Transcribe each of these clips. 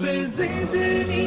رب زدني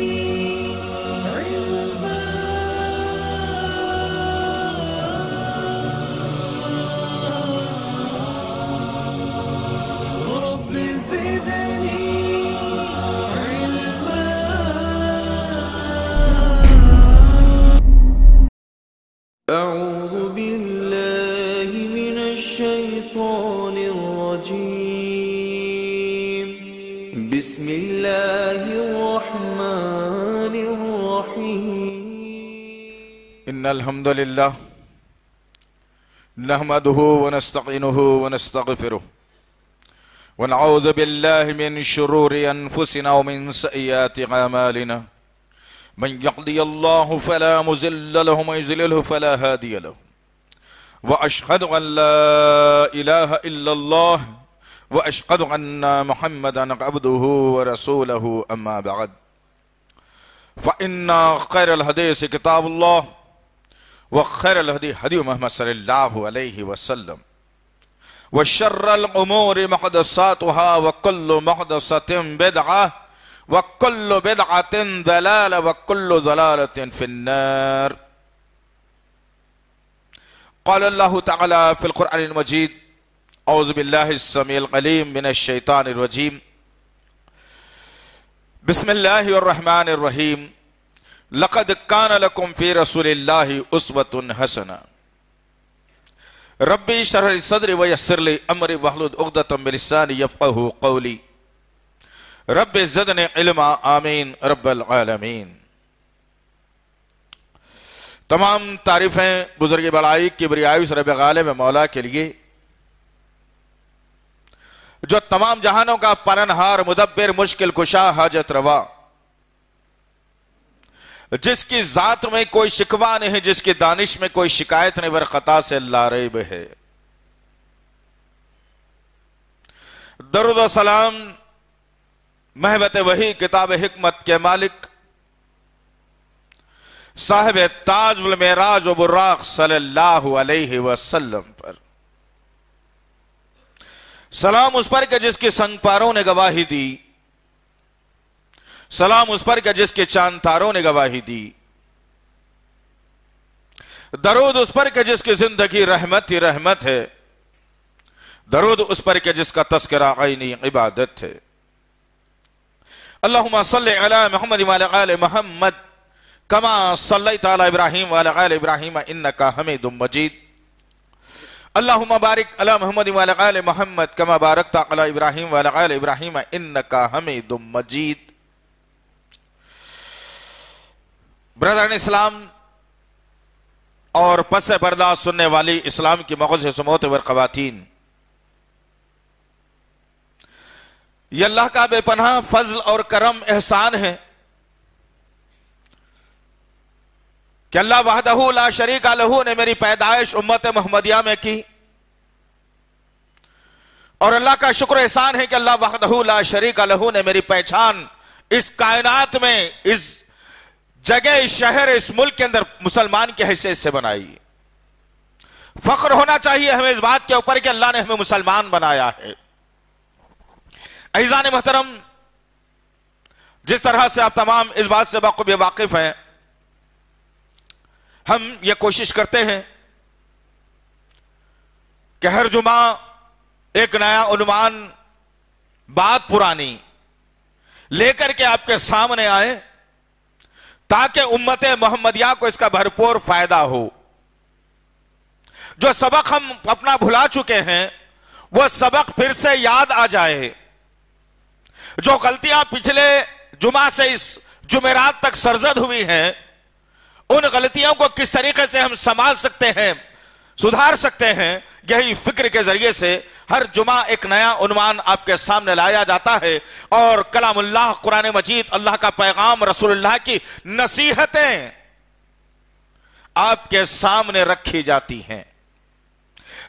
نحمده ونستعينه ونستغفره ونعوذ بالله من شرور أنفسنا ومن سيئات أعمالنا من يقضي الله فلا مزل له ومن يزلله فلا هادي له وأشهد أن لا إله إلا الله وأشهد أن محمدا عبده ورسوله أما بعد فإن خير الحديث كتاب الله وخير الهدي هدي محمد صلى الله عليه وسلم وشر الأمور محدثاتها وكل محدثة بدعة وكل بدعة ضلالة وكل ضلالة في النار قال الله تعالى في القرآن المجيد أعوذ بالله السميع العليم من الشيطان الرجيم بسم الله الرحمن الرحيم लकद कान लकुम फी रसूल उसवतन हसना रबी शर सदर वसरल अमर वहलुद उगदतमिलसान कौली रब जदन इल्मा आमीन रब्बल आलमीन तमाम तारीफ़ें बुज़ुर्ग बड़ाई की आयुष रब गालब मौला के लिए जो तमाम जहानों का परनहार मुदब्बिर मुश्किल कुशा हाजत रवा जिसकी जात में कोई शिकवा नहीं जिसकी दानिश में कोई शिकायत नहीं बरखता से लारेब है दरुद सलाम महबत वही किताब हिकमत के मालिक साहब ताज मेराज वबुर्राक सल्लल्लाहु अलैहि वसल्लम पर सलाम उस पर के जिसकी संगपारों ने गवाही दी सलाम उस पर का जिसके चांद तारों ने गवाही दी दरूद उस पर के जिसकी जिंदगी रहमत ही रहमत है दरूद उस पर के जिसका तस्करा आईनी इबादत है अल्लाह सल्ला कमा सल तला इब्राहिम वाल इब्राहिम इन का हमीद मजीद अल्लाह बारिक अला मोहम्मद वाल महमद कमा बारकता अला इब्राहिम वाल इब्राहिम इन का हमीद मजीद ब्रदर इस्लाम और पस पर्दा सुनने वाली इस्लाम की मगज समोत व खातन ये अल्लाह का बेपनाह फजल और करम एहसान है कि अल्लाह वाहदहू ला शरीक लहू ने मेरी पैदाइश उम्मत मोहम्मदिया में की और अल्लाह का शुक्र एहसान है कि अल्लाह वाहदहू ला शरीक लहू ने मेरी पहचान इस कायनात में इस जगह इस शहर इस मुल्क के अंदर मुसलमान की हैसियत से बनाई फख्र होना चाहिए हमें इस बात के ऊपर कि अल्लाह ने हमें मुसलमान बनाया है अहिजान मोहतरम जिस तरह से आप तमाम इस बात से बखूबी वाकिफ हैं हम यह कोशिश करते हैं कि हर जुमा एक नया अनुमान बात पुरानी लेकर के आपके सामने आए ताकि उम्मत मोहम्मदिया को इसका भरपूर फायदा हो जो सबक हम अपना भुला चुके हैं वह सबक फिर से याद आ जाए जो गलतियां पिछले जुमा से इस जुमेरात तक सरजद हुई हैं उन गलतियों को किस तरीके से हम संभाल सकते हैं सुधार सकते हैं यही फिक्र के जरिए से हर जुमा एक नया उन्वान आपके सामने लाया जाता है और कलामुल्लाह कुरान मजीद अल्लाह का पैगाम रसूलुल्लाह की नसीहतें आपके सामने रखी जाती हैं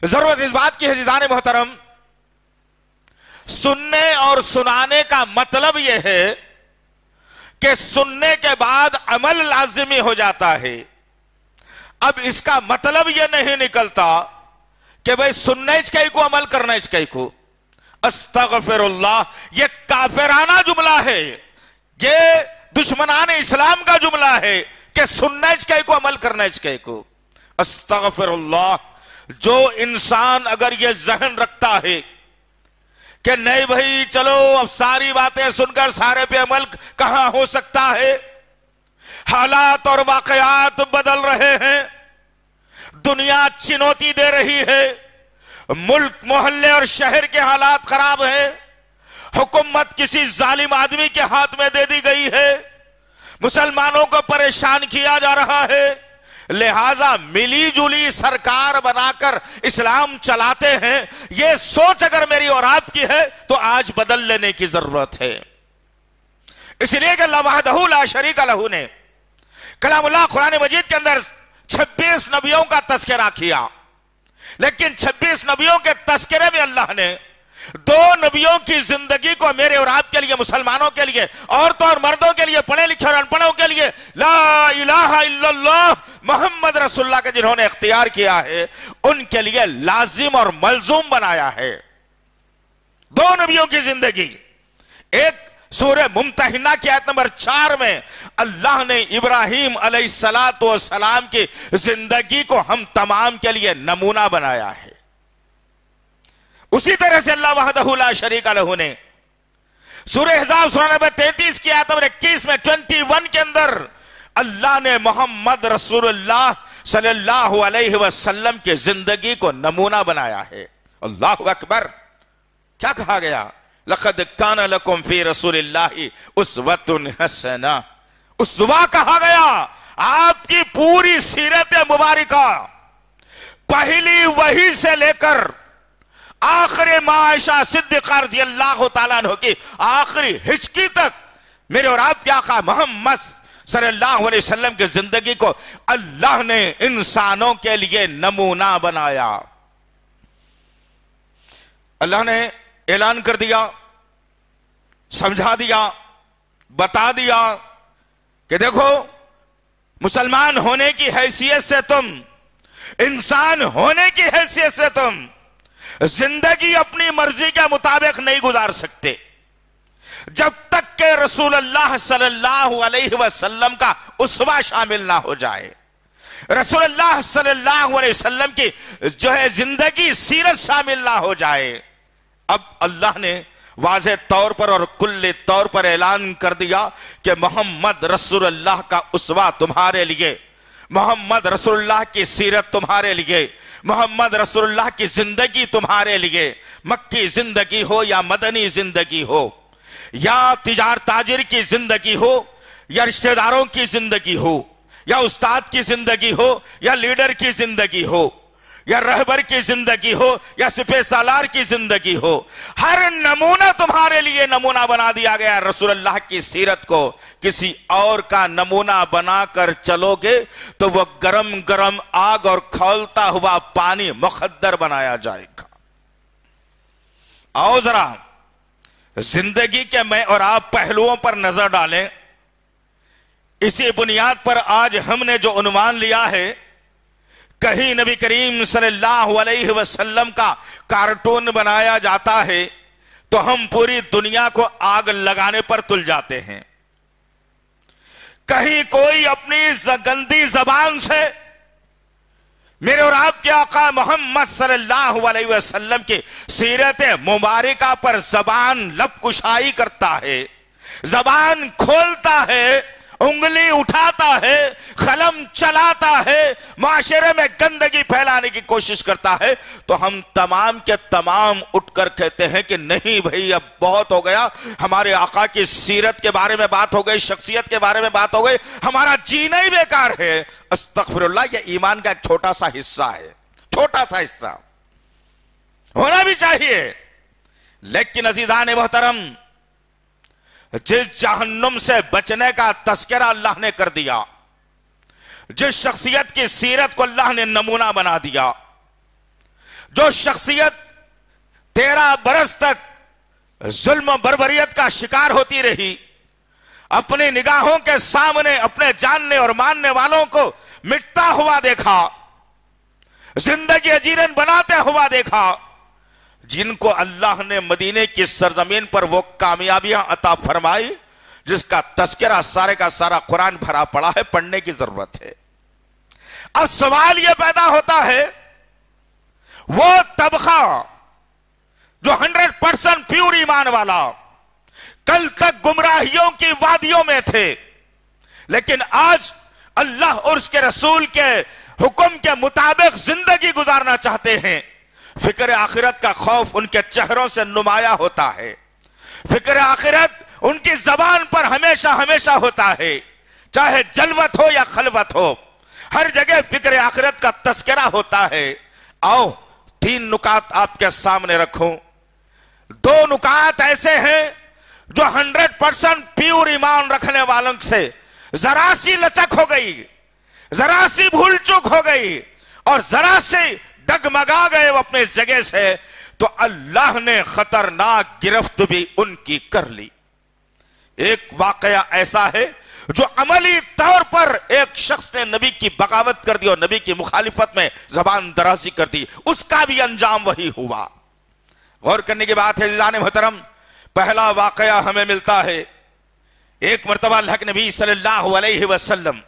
जरूरत इस बात की है जिजान मोहतरम सुनने और सुनाने का मतलब यह है कि सुनने के बाद अमल लाजिमी हो जाता है अब इसका मतलब यह नहीं निकलता कि भाई सुनना चाहिए को अमल करना चाहिए को अस्तगफिरुल्लाह यह काफिराना जुमला है ये दुश्मनान इस्लाम का जुमला है कि सुनना चाहिए को अमल करना चाहिए को अस्तगफिरुल्लाह जो इंसान अगर यह जहन रखता है कि नहीं भाई चलो अब सारी बातें सुनकर सारे पे अमल कहां हो सकता है हालात और वाकयात बदल रहे हैं दुनिया चुनौती दे रही है मुल्क मोहल्ले और शहर के हालात खराब है हुकूमत किसी जालिम आदमी के हाथ में दे दी गई है मुसलमानों को परेशान किया जा रहा है लिहाजा मिली जुली सरकार बनाकर इस्लाम चलाते हैं यह सोच अगर मेरी और आपकी है तो आज बदल लेने की जरूरत है इसलिए कि लवादहू ला शरीक लहू ने कलामुल्ला कुरान मजीद के अंदर 26 नबियों का तस्करा किया लेकिन 26 नबियों के तस्करे में अल्लाह ने दो नबियों की जिंदगी को मेरे और आपके लिए मुसलमानों के लिए औरतों और मर्दों के लिए पढ़े लिखे और अनपढ़ों के लिए ला इलाहा मोहम्मद रसुल्ला के जिन्होंने इख्तियार किया है उनके लिए लाजिम और मलजूम बनाया है दो नबियों की जिंदगी एक सूर्य मुमतहिना की आयत नंबर चार में अल्लाह ने इब्राहिम सलाम की जिंदगी को हम तमाम के लिए नमूना बनाया है उसी तरह से अल्लाह वहदहुल्ला शरीक अलहू ने सूर्य हिजाब सोलह तैतीस की आयत नंबर इक्कीस में ट्वेंटी वन के अंदर अल्लाह ने मोहम्मद रसूलुल्लाह सल्लल्लाहु अलैहि वसल्लम की जिंदगी को नमूना बनाया है अल्लाह अकबर क्या कहा गया लखद कान लकुम फी रसूल उस हसना उस कहा गया आपकी पूरी सीरत मुबारिका पहली वही से लेकर आखिरी माशा सिद्दीका रजी अल्लाह तला की आखिरी हिचकी तक मेरे और आपके आका मोहम्मद सल्लल्लाहु अलैहि वसल्लम की जिंदगी को अल्लाह ने इंसानों के लिए नमूना बनाया अल्लाह ने ऐलान कर दिया समझा दिया बता दिया कि देखो मुसलमान होने की हैसियत से तुम इंसान होने की हैसियत से तुम जिंदगी अपनी मर्जी के मुताबिक नहीं गुजार सकते जब तक के रसूल अल्लाह सल्लल्लाहु अलैहि वसल्लम का उसवा शामिल ना हो जाए रसूल अल्लाह सल्लल्लाहु अलैहि वसल्लम की जो है जिंदगी सीरत शामिल ना हो जाए अब अल्लाह ने वाज तौर पर और कुल्ले तौर पर ऐलान कर दिया कि मोहम्मद रसूलुल्लाह का उसवा तुम्हारे लिए मोहम्मद रसूलुल्लाह की सीरत तुम्हारे लिए मोहम्मद रसूलुल्लाह की जिंदगी तुम्हारे लिए मक्की जिंदगी हो या मदनी जिंदगी हो या तिजार ताजिर की जिंदगी हो या रिश्तेदारों की जिंदगी हो या उस्ताद की जिंदगी हो या लीडर की जिंदगी हो या रहबर की जिंदगी हो या सिपे सालार की जिंदगी हो हर नमूना तुम्हारे लिए नमूना बना दिया गया रसूलुल्लाह की सीरत को किसी और का नमूना बनाकर चलोगे तो वह गरम गरम आग और खौलता हुआ पानी मुखद्दर बनाया जाएगा आओ जरा जिंदगी के मैं और आप पहलुओं पर नजर डालें इसी बुनियाद पर आज हमने जो अनुमान लिया है कहीं नबी करीम सल्लल्लाहु अलैहि वसल्लम का कार्टून बनाया जाता है तो हम पूरी दुनिया को आग लगाने पर तुल जाते हैं कहीं कोई अपनी गंदी जबान से मेरे और आपके आका मोहम्मद सल्लल्लाहु अलैहि वसल्लम की सीरत मुबारका पर जबान लपकुशाई करता है जबान खोलता है उंगली उठाता है कलम चलाता है माशरे में गंदगी फैलाने की कोशिश करता है तो हम तमाम के तमाम उठकर कहते हैं कि नहीं भाई अब बहुत हो गया हमारे आका की सीरत के बारे में बात हो गई शख्सियत के बारे में बात हो गई हमारा जीना ही बेकार है अस्तफरल्ला यह ईमान का एक छोटा सा हिस्सा है छोटा सा हिस्सा होना भी चाहिए लेकिन अजीजा ने मोहतरम जिस जहन्नुम से बचने का तस्करा अल्लाह ने कर दिया जिस शख्सियत की सीरत को अल्लाह ने नमूना बना दिया जो शख्सियत तेरह बरस तक जुल्म बरबरीत का शिकार होती रही अपनी निगाहों के सामने अपने जानने और मानने वालों को मिटता हुआ देखा जिंदगी अजीरन बनाते हुआ देखा जिनको अल्लाह ने मदीने की सरजमीन पर वो कामयाबियां अता फरमाई जिसका तस्करा सारे का सारा कुरान भरा पड़ा है पढ़ने की जरूरत है अब सवाल यह पैदा होता है वो तबका जो 100 परसेंट प्योर ईमान वाला कल तक गुमराहियों की वादियों में थे लेकिन आज अल्लाह और उसके रसूल के हुक्म के मुताबिक जिंदगी गुजारना चाहते हैं फिक्र आखिरत का खौफ उनके चेहरों से नुमाया होता है फिक्र आखिरत उनकी जबान पर हमेशा हमेशा होता है चाहे जलवत हो या खलवत हो हर जगह फिक्र आखिरत का तस्करा होता है आओ तीन नुकात आपके सामने रखूं दो नुकात ऐसे हैं जो हंड्रेड परसेंट प्योर ईमान रखने वालों से जरा सी लचक हो गई जरा सी भूल चूक हो गई और जरा सी डगमगा गए वो अपने जगह से तो अल्लाह ने खतरनाक गिरफ्त भी उनकी कर ली एक वाकया ऐसा है जो अमली तौर पर एक शख्स ने नबी की बगावत कर दी और नबी की मुखालिफत में जबान दराजी कर दी उसका भी अंजाम वही हुआ गौर करने की बात है जान मोहतरम पहला वाकया हमें मिलता है एक मरतबा हक नबी सल्लल्लाहु अलैहि वसल्लम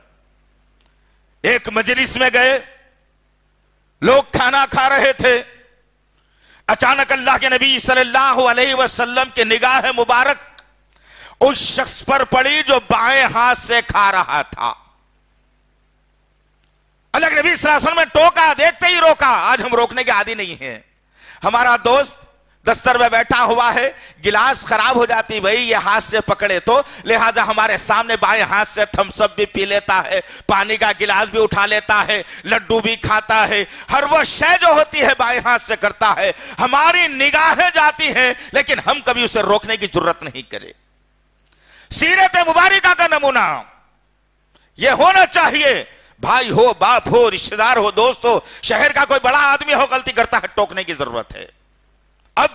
एक मजलिस में गए लोग खाना खा रहे थे अचानक अल्लाह के नबी सल्लल्लाहु अलैहि वसल्लम की निगाह मुबारक उस शख्स पर पड़ी जो बाएं हाथ से खा रहा था अल्लाह के नबी सल्लल्लाहु अलैहि वसल्लम ने टोका देखते ही रोका आज हम रोकने के आदि नहीं है हमारा दोस्त दस्तर में बैठा हुआ है गिलास खराब हो जाती भाई ये हाथ से पकड़े तो लिहाजा हमारे सामने बाएं हाथ से थम्सअप भी पी लेता है पानी का गिलास भी उठा लेता है लड्डू भी खाता है हर वो शय जो होती है बाएं हाथ से करता है हमारी निगाहें जाती हैं लेकिन हम कभी उसे रोकने की जरूरत नहीं करे सीरत मुबारिका का नमूना यह होना चाहिए भाई हो बाप हो रिश्तेदार हो दोस्त हो शहर का कोई बड़ा आदमी हो गलती करता है टोकने की जरूरत है अब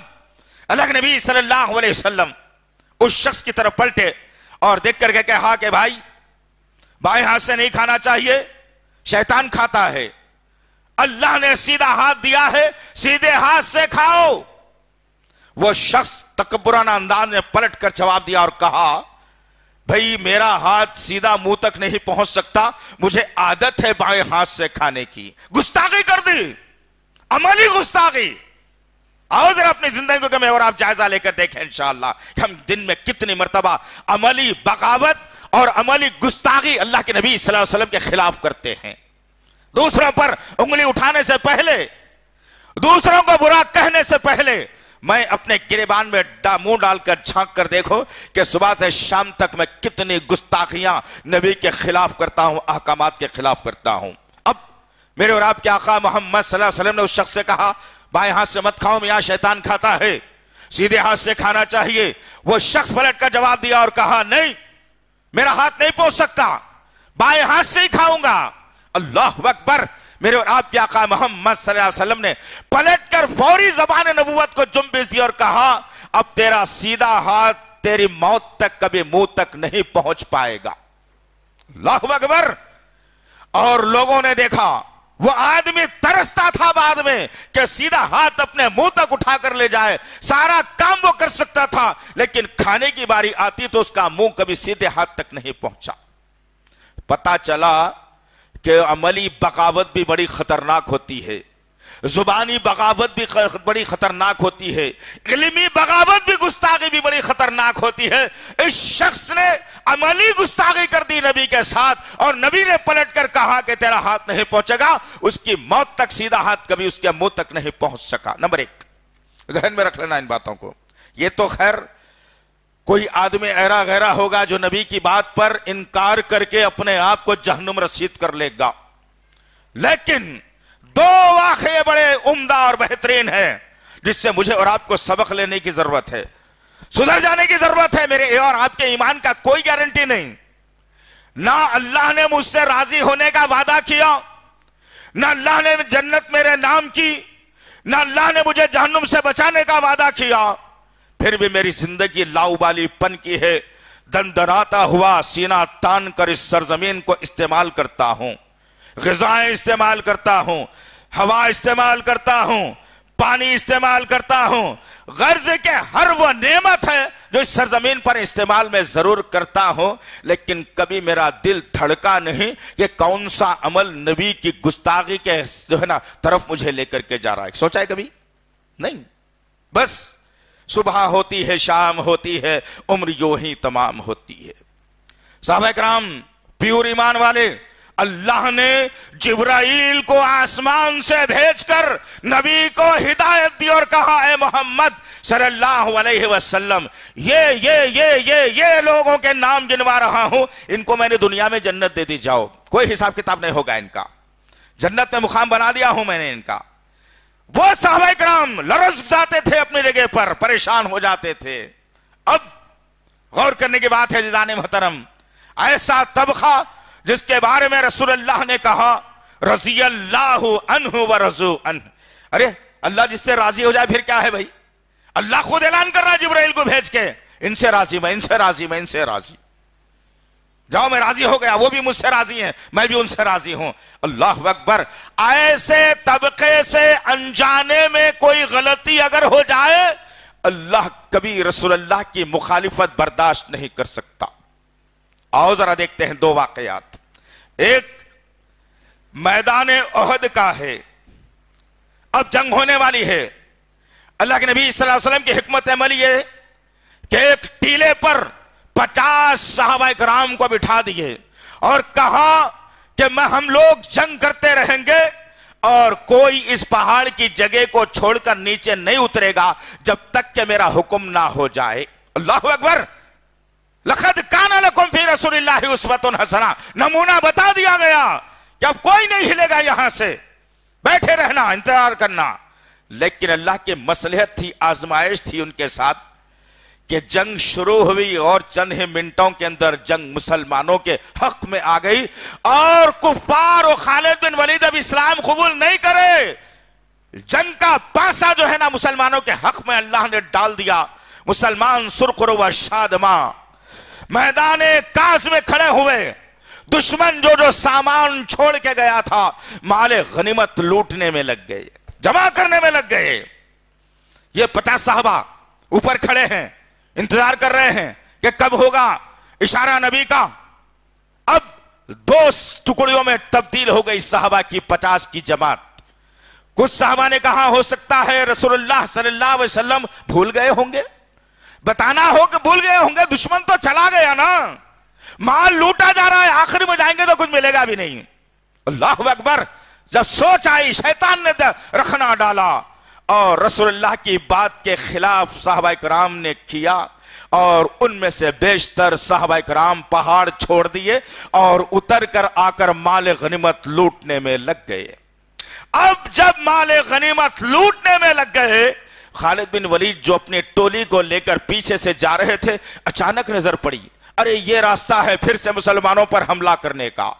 अलग नबी सल्लल्लाहु अलैहि वसल्लम उस शख्स की तरफ पलटे और देख करके कहा कि हाँ, भाई बाएं हाथ से नहीं खाना चाहिए शैतान खाता है अल्लाह ने सीधा हाथ दिया है सीधे हाथ से खाओ वो शख्स तकबुराना अंदाज में पलट कर जवाब दिया और कहा भाई मेरा हाथ सीधा मुंह तक नहीं पहुंच सकता मुझे आदत है बाएं हाथ से खाने की गुस्ताखी कर दी अमली गुस्ताखी आओ जरा अपनी जिंदगी को कमें और आप जायजा लेकर देखें इंशाला हम दिन में कितनी मरतबा अमली बगावत और अमली गुस्ताखी अल्लाह के नबी वसल्लम के खिलाफ करते हैं दूसरों पर उंगली उठाने से पहले दूसरों को बुरा कहने से पहले मैं अपने गिरेबान में डा, मुंह डालकर झांक कर देखो कि सुबह से शाम तक मैं कितनी गुस्ताखियां नबी के खिलाफ करता हूं अहकाम के खिलाफ करता हूं अब मेरे और आपके आका मोहम्मद ने उस शख्स से कहा बाएं हाथ से मत खाओ मियां शैतान खाता है सीधे हाथ से खाना चाहिए वो शख्स पलट का जवाब दिया और कहा नहीं मेरा हाथ नहीं पहुंच सकता बाएं हाथ से ही खाऊंगा अल्लाह अकबर मेरे और आप कहा मोहम्मद वसल्लम ने पलट कर फौरी जबान नबूवत को जुम्बिस दिया और कहा अब तेरा सीधा हाथ तेरी मौत तक कभी मुंह तक नहीं पहुंच पाएगा अल्लाह अकबर और लोगों ने देखा वो आदमी तरसता था बाद में कि सीधा हाथ अपने मुंह तक उठाकर ले जाए सारा काम वो कर सकता था लेकिन खाने की बारी आती तो उसका मुंह कभी सीधे हाथ तक नहीं पहुंचा पता चला कि अमली बगावत भी बड़ी खतरनाक होती है जुबानी बगावत भी बड़ी खतरनाक होती है इलमी बगावत भी गुस्ताखी भी बड़ी खतरनाक होती है इस शख्स ने अमली गुस्ताखी कर दी नबी के साथ और नबी ने पलट कर कहा कि तेरा हाथ नहीं पहुंचेगा उसकी मौत तक सीधा हाथ कभी उसके मुंह तक नहीं पहुंच सका नंबर एक जहन में रख लेना इन बातों को यह तो खैर कोई आदमी ऐरा गहरा होगा जो नबी की बात पर इनकार करके अपने आप को जहनुम रसीद कर लेगा लेकिन दो वाक्य बड़े उम्दा और बेहतरीन हैं जिससे मुझे और आपको सबक लेने की जरूरत है सुधर जाने की जरूरत है मेरे और आपके ईमान का कोई गारंटी नहीं ना अल्लाह ने मुझसे राजी होने का वादा किया ना अल्लाह ने जन्नत मेरे नाम की ना अल्लाह ने मुझे जहन्नुम से बचाने का वादा किया फिर भी मेरी जिंदगी पन की है दंदराता हुआ सीना तान कर इस सरजमीन को इस्तेमाल करता हूं गजाएं इस्तेमाल करता हूं हवा इस्तेमाल करता हूं पानी इस्तेमाल करता हूं गर्ज के हर वह नेमत है जो इस सरजमीन पर इस्तेमाल में जरूर करता हूं लेकिन कभी मेरा दिल धड़का नहीं कि कौन सा अमल नबी की गुस्ताखी के जो है ना तरफ मुझे लेकर के जा रहा है सोचा है कभी नहीं बस सुबह होती है शाम होती है उम्र यो ही तमाम होती है साहब कराम प्योर ईमान वाले अल्लाह ने जिब्राइल को आसमान से भेजकर नबी को हिदायत दी और कहा है मोहम्मद सल्लल्लाहु अलैहि वसल्लम ये ये ये ये ये लोगों के नाम गिनवा रहा हूं इनको मैंने दुनिया में जन्नत दे दी जाओ कोई हिसाब किताब नहीं होगा इनका जन्नत में मुकाम बना दिया हूं मैंने इनका वो साहब कराम लरस जाते थे अपनी जगह पर परेशान हो जाते थे अब गौर करने की बात है जिदान मोहतरम ऐसा तबका जिसके बारे में अल्लाह ने कहा रजी अल्लाह अनहु व रजू अन अरे अल्लाह जिससे राजी हो जाए फिर क्या है भाई अल्लाह खुद ऐलान कर रहा है जिब्राइल को भेज के इनसे राजी मैं इनसे राजी मैं इनसे राजी जाओ मैं राजी हो गया वो भी मुझसे राजी है मैं भी उनसे राजी हूं अल्लाह अकबर ऐसे तबके से अनजाने में कोई गलती अगर हो जाए अल्लाह कभी रसूल अल्लाह की मुखालिफत बर्दाश्त नहीं कर सकता आओ जरा देखते हैं दो वाकयात एक मैदान ओहद का है अब जंग होने वाली है अल्लाह के नबी वसल्लम की हमत अमल ये कि एक टीले पर पचास साहबा कराम को बिठा दिए और कहा कि मैं हम लोग जंग करते रहेंगे और कोई इस पहाड़ की जगह को छोड़कर नीचे नहीं उतरेगा जब तक कि मेरा हुक्म ना हो जाए अल्लाह अकबर लखद काना लकुम फी उस उस्वतुन हसना नमूना बता दिया गया कि अब कोई नहीं हिलेगा यहां से बैठे रहना इंतजार करना लेकिन अल्लाह की मसलहत थी आजमाइश थी उनके साथ कि जंग शुरू हुई और चंद ही मिनटों के अंदर जंग मुसलमानों के हक में आ गई और कुफार और खालिद बिन वलीद अब इस्लाम कबूल नहीं करे जंग का पासा जो है ना मुसलमानों के हक में अल्लाह ने डाल दिया मुसलमान सुरखुर व शादमा मैदान काश में खड़े हुए दुश्मन जो जो सामान छोड़ के गया था माले गनीमत लूटने में लग गए जमा करने में लग गए ये पचास साहबा ऊपर खड़े हैं इंतजार कर रहे हैं कि कब होगा इशारा नबी का अब दो टुकड़ियों में तब्दील हो गई साहबा की पचास की जमात कुछ साहबा ने कहा हो सकता है रसूलुल्लाह सल्लल्लाहु अलैहि वसल्लम भूल गए होंगे बताना हो कि भूल गए होंगे दुश्मन तो चला गया ना माल लूटा जा रहा है आखिर में जाएंगे तो कुछ मिलेगा भी नहीं अल्लाह अकबर जब सोच आई शैतान ने रखना डाला और रसोल्ला की बात के खिलाफ साहबा कराम ने किया और उनमें से बेशतर साहबा कराम पहाड़ छोड़ दिए और उतर कर आकर माल गनीमत लूटने में लग गए अब जब माल गनीमत लूटने में लग गए खालिद बिन वलीद जो अपने टोली को लेकर पीछे से जा रहे थे अचानक नजर पड़ी अरे ये रास्ता है फिर से मुसलमानों पर हमला करने का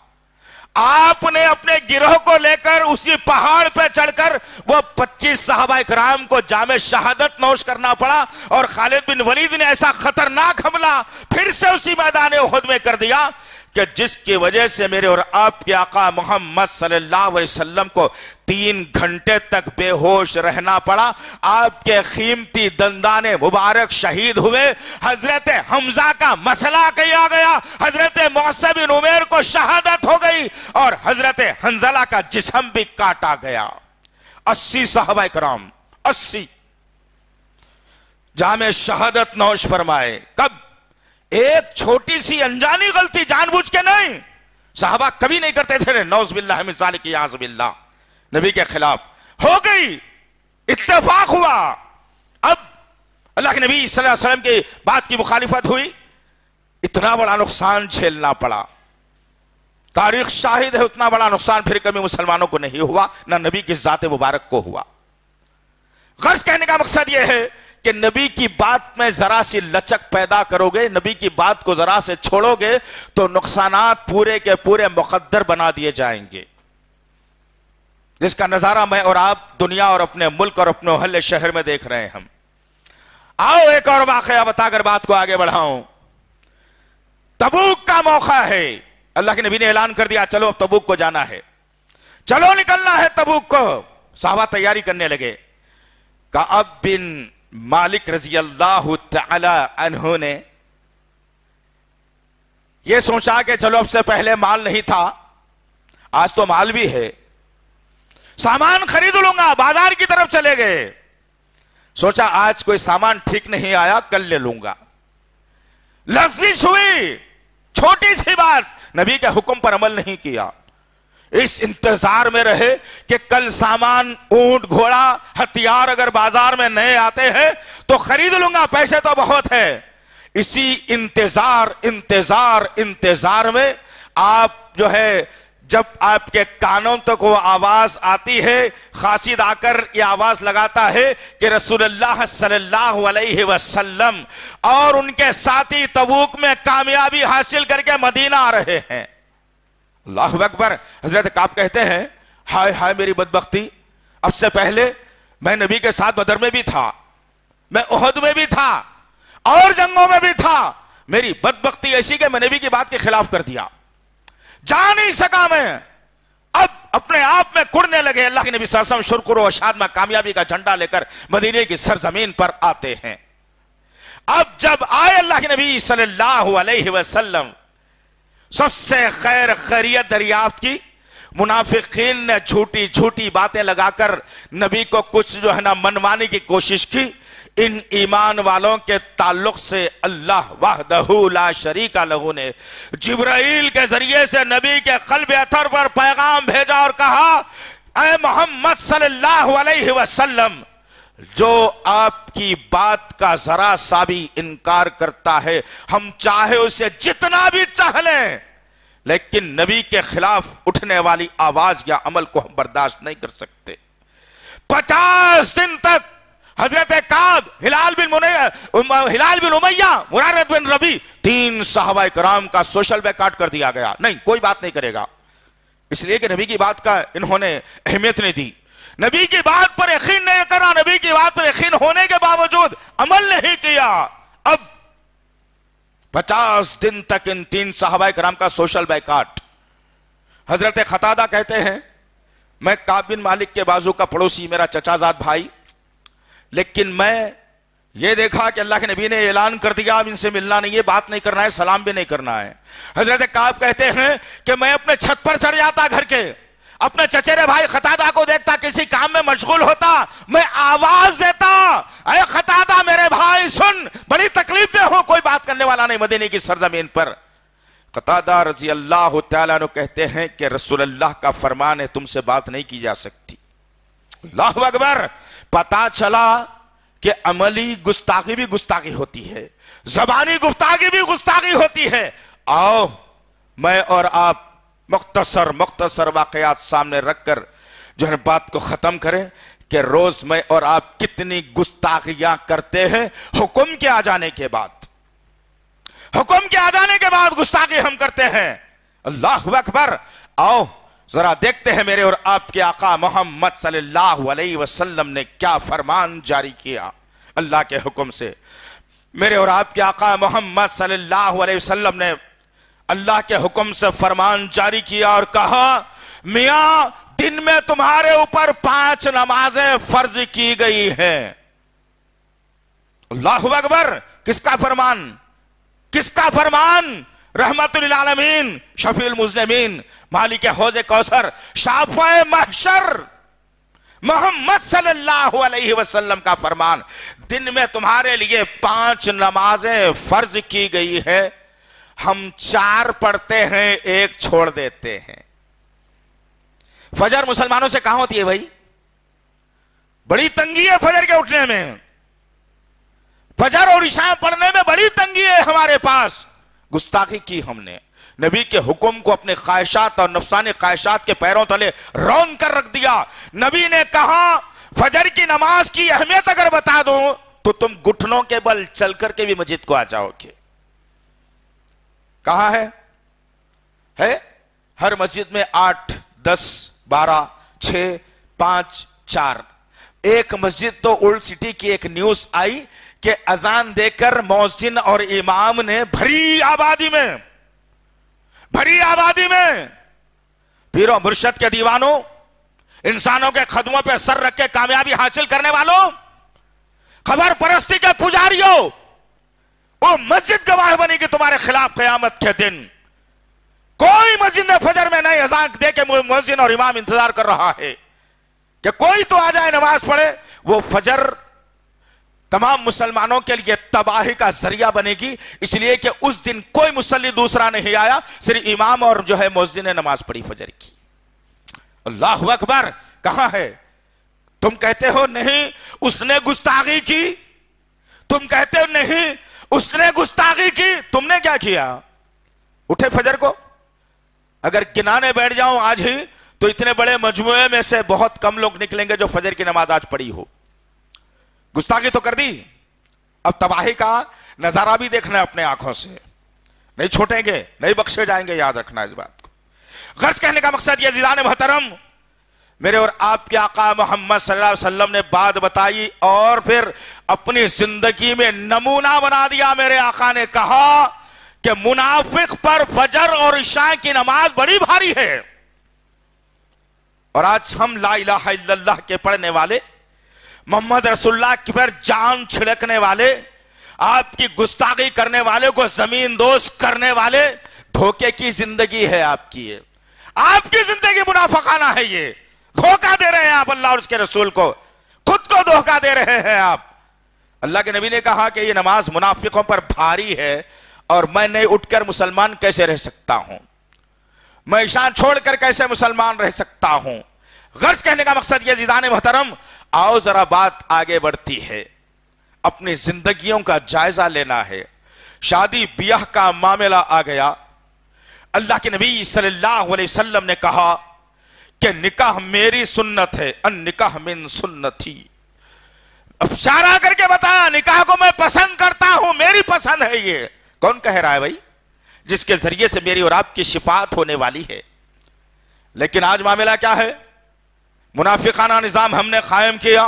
आपने अपने गिरोह को लेकर उसी पहाड़ पर चढ़कर वो 25 साहबा कराम को जामे शहादत नोश करना पड़ा और खालिद बिन वलीद ने ऐसा खतरनाक हमला फिर से उसी मैदान खुद में कर दिया कि जिसकी वजह से मेरे और आपके आका मोहम्मद सल्लल्लाहु अलैहि वसल्लम को तीन घंटे तक बेहोश रहना पड़ा आपके कीमती दंदाने मुबारक शहीद हुए हजरत हमजा का मसला आ गया हजरत मौसबिन उमेर को शहादत हो गई और हजरत हंजला का जिसम भी काटा गया अस्सी साहबा कराम अस्सी जामे शहादत नौश फरमाए कब एक छोटी सी अनजानी गलती जानबूझ के नहीं साहबा कभी नहीं करते थे नौज बिल्ला नबी के खिलाफ हो गई इतफाक हुआ अब अल्लाह के नबी वसल्लम की बात की मुखालिफत हुई इतना बड़ा नुकसान झेलना पड़ा तारीख शाहिद है उतना बड़ा नुकसान फिर कभी मुसलमानों को नहीं हुआ ना नबी की ज़ात मुबारक को हुआ गर्ज कहने का मकसद यह है कि नबी की बात में जरा सी लचक पैदा करोगे नबी की बात को जरा से छोड़ोगे तो नुकसान पूरे के पूरे मुकद्दर बना दिए जाएंगे जिसका नजारा मैं और आप दुनिया और अपने मुल्क और अपने हल्ले शहर में देख रहे हैं हम आओ एक और वाकया बताकर बात को आगे बढ़ाऊं तबूक का मौका है अल्लाह के नबी ने ऐलान कर दिया चलो अब तबूक को जाना है चलो निकलना है तबूक को साहबा तैयारी करने लगे का अब बिन मालिक रजी अल्लाह तहों ने यह सोचा कि चलो अब से पहले माल नहीं था आज तो माल भी है सामान खरीद लूंगा बाजार की तरफ चले गए सोचा आज कोई सामान ठीक नहीं आया कल ले लूंगा लफ्जिश हुई छोटी सी बात नबी के हुक्म पर अमल नहीं किया इस इंतजार में रहे कि कल सामान ऊंट घोड़ा हथियार अगर बाजार में नए आते हैं तो खरीद लूंगा पैसे तो बहुत है इसी इंतजार इंतजार इंतजार में आप जो है जब आपके कानों तक वो आवाज आती है खासिद आकर ये आवाज लगाता है कि रसूल सल्लल्लाहु अलैहि वसल्लम और उनके साथी तबूक में कामयाबी हासिल करके मदीना आ रहे हैं अल्लाह अकबर हजरत काब कहते हैं हाय हाय मेरी बदबख्ती अब से पहले मैं नबी के साथ बदर में भी था मैं उहद में भी था और जंगों में भी था मेरी बदबख्ती ऐसी कि मैं नबी की बात के खिलाफ कर दिया जा नहीं सका मैं अब अपने आप में कुड़ने लगे अल्लाह के नबी सरसम शुरकुर में कामयाबी का झंडा लेकर मदीने की सरजमीन पर आते हैं अब जब आए अल्लाह के नबी सल्लल्लाहु अलैहि वसल्लम सबसे खैर खैरियत दरियाफ्त की मुनाफिकीन ने झूठी झूठी बातें लगाकर नबी को कुछ जो है ना मनवाने की कोशिश की इन ईमान वालों के ताल्लुक से अल्लाह वाहदहूला शरीका लहू ने जिब्राइल के जरिए से नबी के कल्ब अथर पर पैगाम भेजा और कहा ए मोहम्मद सल्लल्लाहु अलैहि वसल्लम जो आपकी बात का जरा सा भी इनकार करता है हम चाहे उसे जितना भी चाह लें लेकिन नबी के खिलाफ उठने वाली आवाज या अमल को हम बर्दाश्त नहीं कर सकते पचास दिन तक हजरत काब हिलाल बिन हिलाल बिन उमैया मुरारत बिन रबी तीन साहबा कराम का सोशल बैकाट कर दिया गया नहीं कोई बात नहीं करेगा इसलिए कि नबी की बात का इन्होंने अहमियत नहीं दी नबी की बात पर यकीन नहीं करा नबी की बात पर यकीन होने के बावजूद अमल नहीं किया अब पचास दिन तक इन तीन साहबा कराम का सोशल बैकाट हजरत खतादा कहते हैं मैं काबिन मालिक के बाजू का पड़ोसी मेरा चचाजाद भाई लेकिन मैं ये देखा कि अल्लाह के नबी ने ऐलान कर दिया अब इनसे मिलना नहीं है बात नहीं करना है सलाम भी नहीं करना है हजरत काब कहते हैं कि मैं अपने छत पर चढ़ जाता घर के अपने चचेरे भाई खतादा को देखता किसी काम में मशगूल होता मैं आवाज देता अरे खतादा मेरे भाई सुन बड़ी तकलीफ में हूं कोई बात करने वाला नहीं मदीने की सरजमीन पर खतादा रजी अल्लाह तु कहते हैं कि रसूल अल्लाह का फरमान है तुमसे बात नहीं की जा सकती अल्लाह अकबर पता चला कि अमली गुस्ताखी भी गुस्ताखी होती है जबानी गुफ्तागी भी गुस्ताखी होती है आओ मैं और आप मख्तसर मख्तसर वाकयात सामने रखकर जो है बात को ख़त्म करें कि रोज़ में और आप कितनी गुस्ताखियां करते हैं हुक्म के आ जाने के बाद हुक्म के आ जाने के बाद गुस्ताखी हम करते हैं अल्लाह अकबर आओ जरा देखते हैं मेरे और आपके आका मोहम्मद सल्लल्लाहु अलैहि वसल्लम ने क्या फरमान जारी किया अल्लाह के हुक्म से मेरे और आपके आका मोहम्मद सल्लल्लाहु अलैहि वसल्लम ने अल्लाह के हुक्म से फरमान जारी किया और कहा मिया दिन में तुम्हारे ऊपर पांच नमाजें फर्ज की गई हैं अल्लाह अकबर किसका फरमान किसका फरमान रहमतमीन शफील मुजलमीन मालिक हौज कौसर शाफ महशर मोहम्मद सल्लल्लाहु अलैहि वसल्लम का फरमान दिन में तुम्हारे लिए पांच नमाजें फर्ज की गई है हम चार पढ़ते हैं एक छोड़ देते हैं फजर मुसलमानों से कहां होती है भाई बड़ी तंगी है फजर के उठने में फजर और ईशा पढ़ने में बड़ी तंगी है हमारे पास गुस्ताखी की हमने नबी के हुक्म को अपने ख्वाहिशात और नफसानी ख्वाहिशात के पैरों तले रौन कर रख दिया नबी ने कहा फजर की नमाज की अहमियत अगर बता दो तो तुम घुटनों के बल चल करके भी मस्जिद को आ जाओगे कहा है है हर मस्जिद में आठ दस बारह छ पांच चार एक मस्जिद तो ओल्ड सिटी की एक न्यूज आई कि अजान देकर मोहसिन और इमाम ने भरी आबादी में भरी आबादी में पीरो मुर्शद के दीवानों इंसानों के खदमों पर सर रख के कामयाबी हासिल करने वालों खबर परस्ती के पुजारियों वो मस्जिद गवाह बनेगी तुम्हारे खिलाफ कयामत के दिन कोई मस्जिद में फजर में नहीं हजाक दे के मस्जिद और इमाम इंतजार कर रहा है कि कोई तो आ जाए नमाज पढ़े वो फजर तमाम मुसलमानों के लिए तबाही का जरिया बनेगी इसलिए कि उस दिन कोई मुसल्ली दूसरा नहीं आया सिर्फ इमाम और जो है मोजिन ने नमाज पढ़ी फजर की अल्लाह अकबर कहां है तुम कहते हो नहीं उसने गुस्ताखी की तुम कहते हो नहीं उसने गुस्ताखी की तुमने क्या किया उठे फजर को अगर गिनाने बैठ जाऊं आज ही तो इतने बड़े मजमुए में से बहुत कम लोग निकलेंगे जो फजर की नमाज आज पड़ी हो गुस्ताखी तो कर दी अब तबाही का नजारा भी देखना है अपने आंखों से नहीं छोटेंगे नहीं बख्शे जाएंगे याद रखना इस बात को गर्ज कहने का मकसद यह जिला महतरम मेरे और आपके आका मोहम्मद सल्लल्लाहु अलैहि वसल्लम ने बात बताई और फिर अपनी जिंदगी में नमूना बना दिया मेरे आका ने कहा कि मुनाफिक पर फजर और ईशा की नमाज बड़ी भारी है और आज हम ला इलाहा के पढ़ने वाले मोहम्मद रसुल्ला की पर जान छिड़कने वाले आपकी गुस्ताखी करने वाले को जमीन दोष करने वाले धोखे की जिंदगी है आपकी ये आपकी जिंदगी मुनाफा खाना है ये धोखा दे रहे हैं आप अल्लाह और उसके रसूल को खुद को धोखा दे रहे हैं आप अल्लाह के नबी ने कहा कि यह नमाज मुनाफिकों पर भारी है और मैं नहीं उठकर मुसलमान कैसे रह सकता हूं मैं ईशान छोड़कर कैसे मुसलमान रह सकता हूं गर्ज कहने का मकसद यह जिदान मोहतरम आओ जरा बात आगे बढ़ती है अपनी जिंदगियों का जायजा लेना है शादी ब्याह का मामला आ गया अल्लाह के नबी सल्लल्लाहु अलैहि वसल्लम ने कहा कि निकाह मेरी सुन्नत है अन निकाह मिन सुन्नती अब करके बताया निकाह को मैं पसंद करता हूं मेरी पसंद है ये कौन कह रहा है भाई जिसके जरिए से मेरी और आपकी शिफात होने वाली है लेकिन आज मामला क्या है मुनाफिकाना निज़ाम हमने कायम किया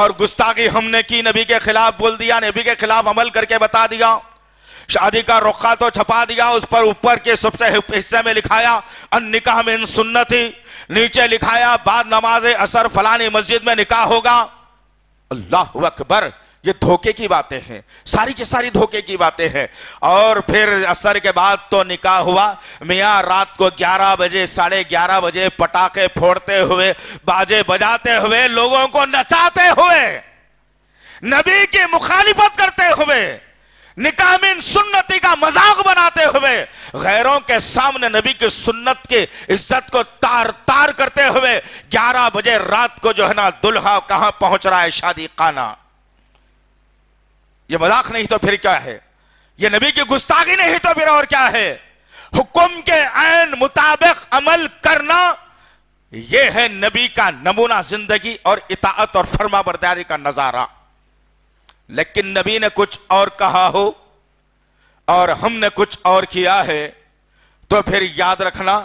और गुस्ताखी हमने की नबी के खिलाफ बोल दिया नबी के खिलाफ अमल करके बता दिया शादी का रुखा तो छपा दिया उस पर ऊपर के सबसे हिस्से में लिखाया अन निकाह में सुन्नति नीचे लिखाया बाद नमाज असर फलानी मस्जिद में निकाह होगा अल्लाह अकबर ये धोखे की बातें हैं सारी की सारी धोखे की बातें हैं और फिर असर के बाद तो निकाह हुआ मियाँ रात को 11 बजे साढ़े ग्यारह बजे पटाखे फोड़ते हुए बाजे बजाते हुए लोगों को नचाते हुए नबी की मुखालिफत करते हुए निकामिन सुन्नति का मजाक बनाते हुए गैरों के सामने नबी की सुन्नत की इज्जत को तार तार करते हुए 11 बजे रात को जो है ना दुल्हा कहां पहुंच रहा है शादी खाना ये मजाक नहीं तो फिर क्या है ये नबी की गुस्ताखी नहीं तो फिर और क्या है हुक्म के आन मुताबिक अमल करना यह है नबी का नमूना जिंदगी और इताअत और फर्मा बरदारी का नजारा लेकिन नबी ने कुछ और कहा हो और हमने कुछ और किया है तो फिर याद रखना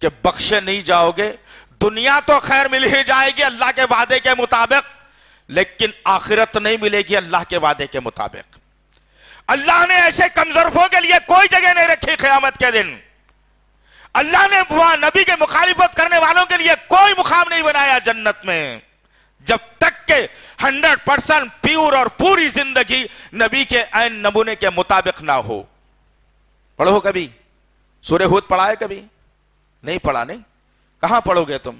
कि बख्शे नहीं जाओगे दुनिया तो खैर मिल ही जाएगी अल्लाह के वादे के मुताबिक लेकिन आखिरत नहीं मिलेगी अल्लाह के वादे के मुताबिक अल्लाह ने ऐसे कमजोरफों के लिए कोई जगह नहीं रखी क्यामत के दिन अल्लाह ने वहां नबी के मुखालिफत करने वालों के लिए कोई मुकाम नहीं बनाया जन्नत में जब के 100 परसेंट प्योर और पूरी जिंदगी नबी के ऐन नमूने के मुताबिक ना हो पढ़ो कभी सूर्य हूद पढ़ा है कभी नहीं पढ़ा नहीं कहां पढ़ोगे तुम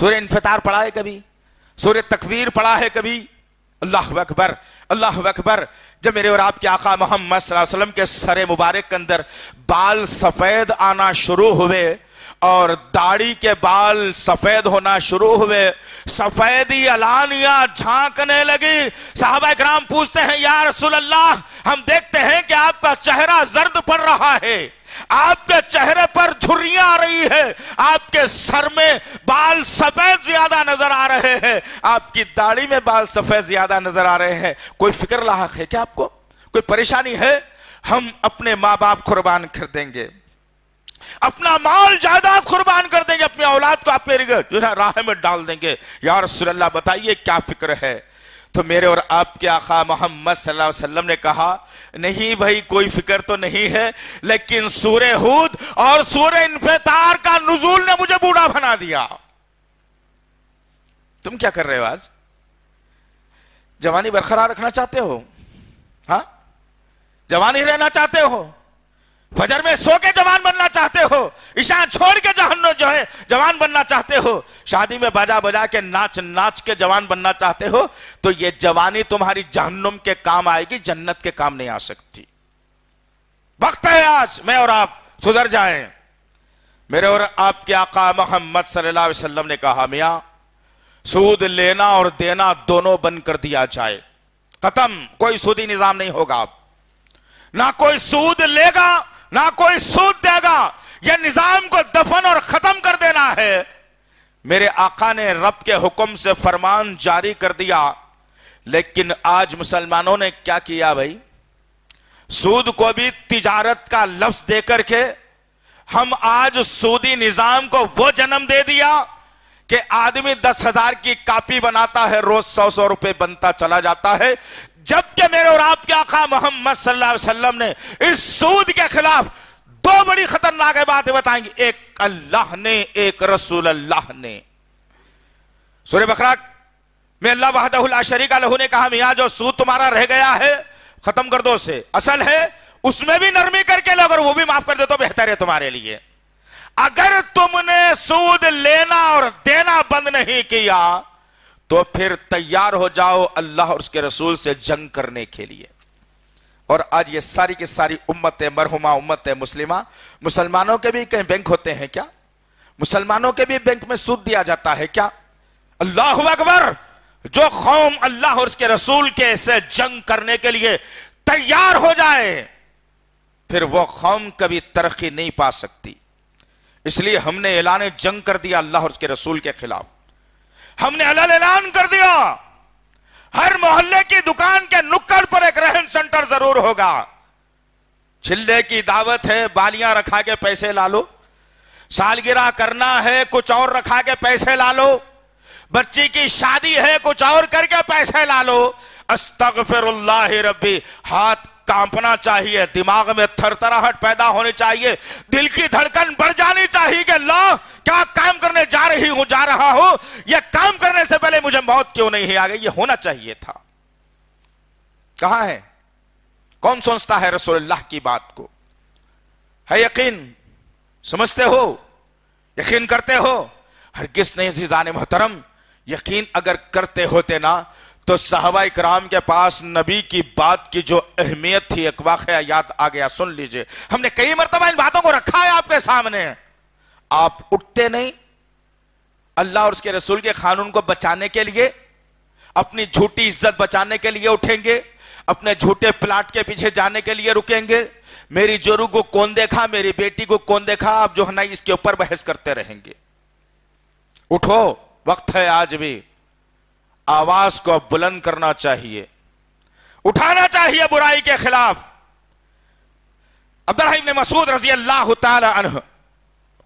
सूर्य इन्फितार पढ़ा है कभी सूर्य तकवीर पढ़ा है कभी अल्लाह अकबर अल्लाह अकबर जब मेरे और आपके आका मोहम्मद वसल्लम के सरे मुबारक के अंदर बाल सफेद आना शुरू हुए और दाढ़ी के बाल सफेद होना शुरू हुए सफेदी अलानिया झांकने लगी साहबा कराम पूछते हैं यार सुल्लाह हम देखते हैं कि आपका चेहरा जर्द पड़ रहा है आपके चेहरे पर झुर्रिया आ रही है आपके सर में बाल सफेद ज्यादा नजर आ रहे हैं आपकी दाढ़ी में बाल सफेद ज्यादा नजर आ रहे हैं कोई फिक्र लाक है क्या आपको कोई परेशानी है हम अपने माँ बाप कुर्बान कर देंगे अपना माल जायदाद कुर्बान कर देंगे अपनी औलाद को मेरे जो है राह में डाल देंगे यार रसोल्ला बताइए क्या फिक्र है तो मेरे और आपके आका मोहम्मद वसल्लम ने कहा नहीं भाई कोई फिक्र तो नहीं है लेकिन सूर्य हूद और सूर्य इनफतार का नजूल ने मुझे बूढ़ा बना दिया तुम क्या कर रहे हो आज जवानी बरकरार रखना चाहते हो हा जवानी रहना चाहते हो फजर में सो के जवान बनना चाहते हो ईशान छोड़ के जहन जो है जवान बनना चाहते हो शादी में बजा बजा के नाच नाच के जवान बनना चाहते हो तो ये जवानी तुम्हारी जहन्नुम के काम आएगी जन्नत के काम नहीं आ सकती वक्त है आज मैं और आप सुधर जाएं मेरे और आपके आका मोहम्मद सल्लल्लाहु अलैहि ने कहा मिया सूद लेना और देना दोनों बंद कर दिया जाए खत्म कोई सूदी निजाम नहीं होगा ना कोई सूद लेगा ना कोई सूद देगा यह निजाम को दफन और खत्म कर देना है मेरे आका ने रब के हुक्म से फरमान जारी कर दिया लेकिन आज मुसलमानों ने क्या किया भाई सूद को भी तिजारत का लफ्ज देकर के हम आज सूदी निजाम को वो जन्म दे दिया कि आदमी दस हजार की कापी बनाता है रोज सौ सौ रुपए बनता चला जाता है जबकि मेरे और आपके आका मोहम्मद सल्लाम ने इस सूद के खिलाफ दो बड़ी खतरनाक बातें बताएंगे एक अल्लाह ने एक रसूल अल्लाह ने सूर्य बकरा में अल्लाह वहदहुल शरीक लहू ने कहा मियाँ जो सूद तुम्हारा रह गया है खत्म कर दो से असल है उसमें भी नरमी करके लो अगर वो भी माफ कर दे तो बेहतर है तुम्हारे लिए अगर तुमने सूद लेना और देना बंद नहीं किया तो फिर तैयार हो जाओ अल्लाह और उसके रसूल से जंग करने के लिए और आज ये सारी की सारी उम्मत है मरहुमा उम्मत है मुस्लिमा मुसलमानों के भी कहीं बैंक होते हैं क्या मुसलमानों के भी बैंक में सूद दिया जाता है क्या अल्लाह अकबर जो कौम अल्लाह और उसके रसूल के से जंग करने के लिए तैयार हो जाए फिर वो कौम कभी तरक्की नहीं पा सकती इसलिए हमने ऐलान जंग कर दिया अल्लाह और उसके रसूल के खिलाफ हमने अलल ऐलान कर दिया हर मोहल्ले की दुकान के नुक्कड़ पर एक रहन सेंटर जरूर होगा छिल्ले की दावत है बालियां रखा के पैसे ला लो सालगिरह करना है कुछ और रखा के पैसे ला लो बच्ची की शादी है कुछ और करके पैसे ला लो अस्तगफिरुल्लाह रब्बी हाथ कांपना चाहिए दिमाग में थरथराहट पैदा होनी चाहिए दिल की धड़कन बढ़ जानी चाहिए कि लो क्या काम करने जा रही हूं जा रहा हूं यह काम करने से पहले मुझे मौत क्यों नहीं आ गई यह होना चाहिए था कहा है कौन सोचता है रसोल्लाह की बात को है यकीन समझते हो यकीन करते हो हर किस नहीं जाने मोहतरम यकीन अगर करते होते ना तो साहबा इक्राम के पास नबी की बात की जो अहमियत थी एक वाक़ याद आ गया सुन लीजिए हमने कई मरतबा इन बातों को रखा है आपके सामने आप उठते नहीं अल्लाह और उसके रसूल के कानून को बचाने के लिए अपनी झूठी इज्जत बचाने के लिए उठेंगे अपने झूठे प्लाट के पीछे जाने के लिए रुकेंगे मेरी जोरू को कौन देखा मेरी बेटी को कौन देखा आप जो है ना इसके ऊपर बहस करते रहेंगे उठो वक्त है आज भी आवाज को अब बुलंद करना चाहिए उठाना चाहिए बुराई के खिलाफ अब्दुल ने मसूद रजी अल्लाह तह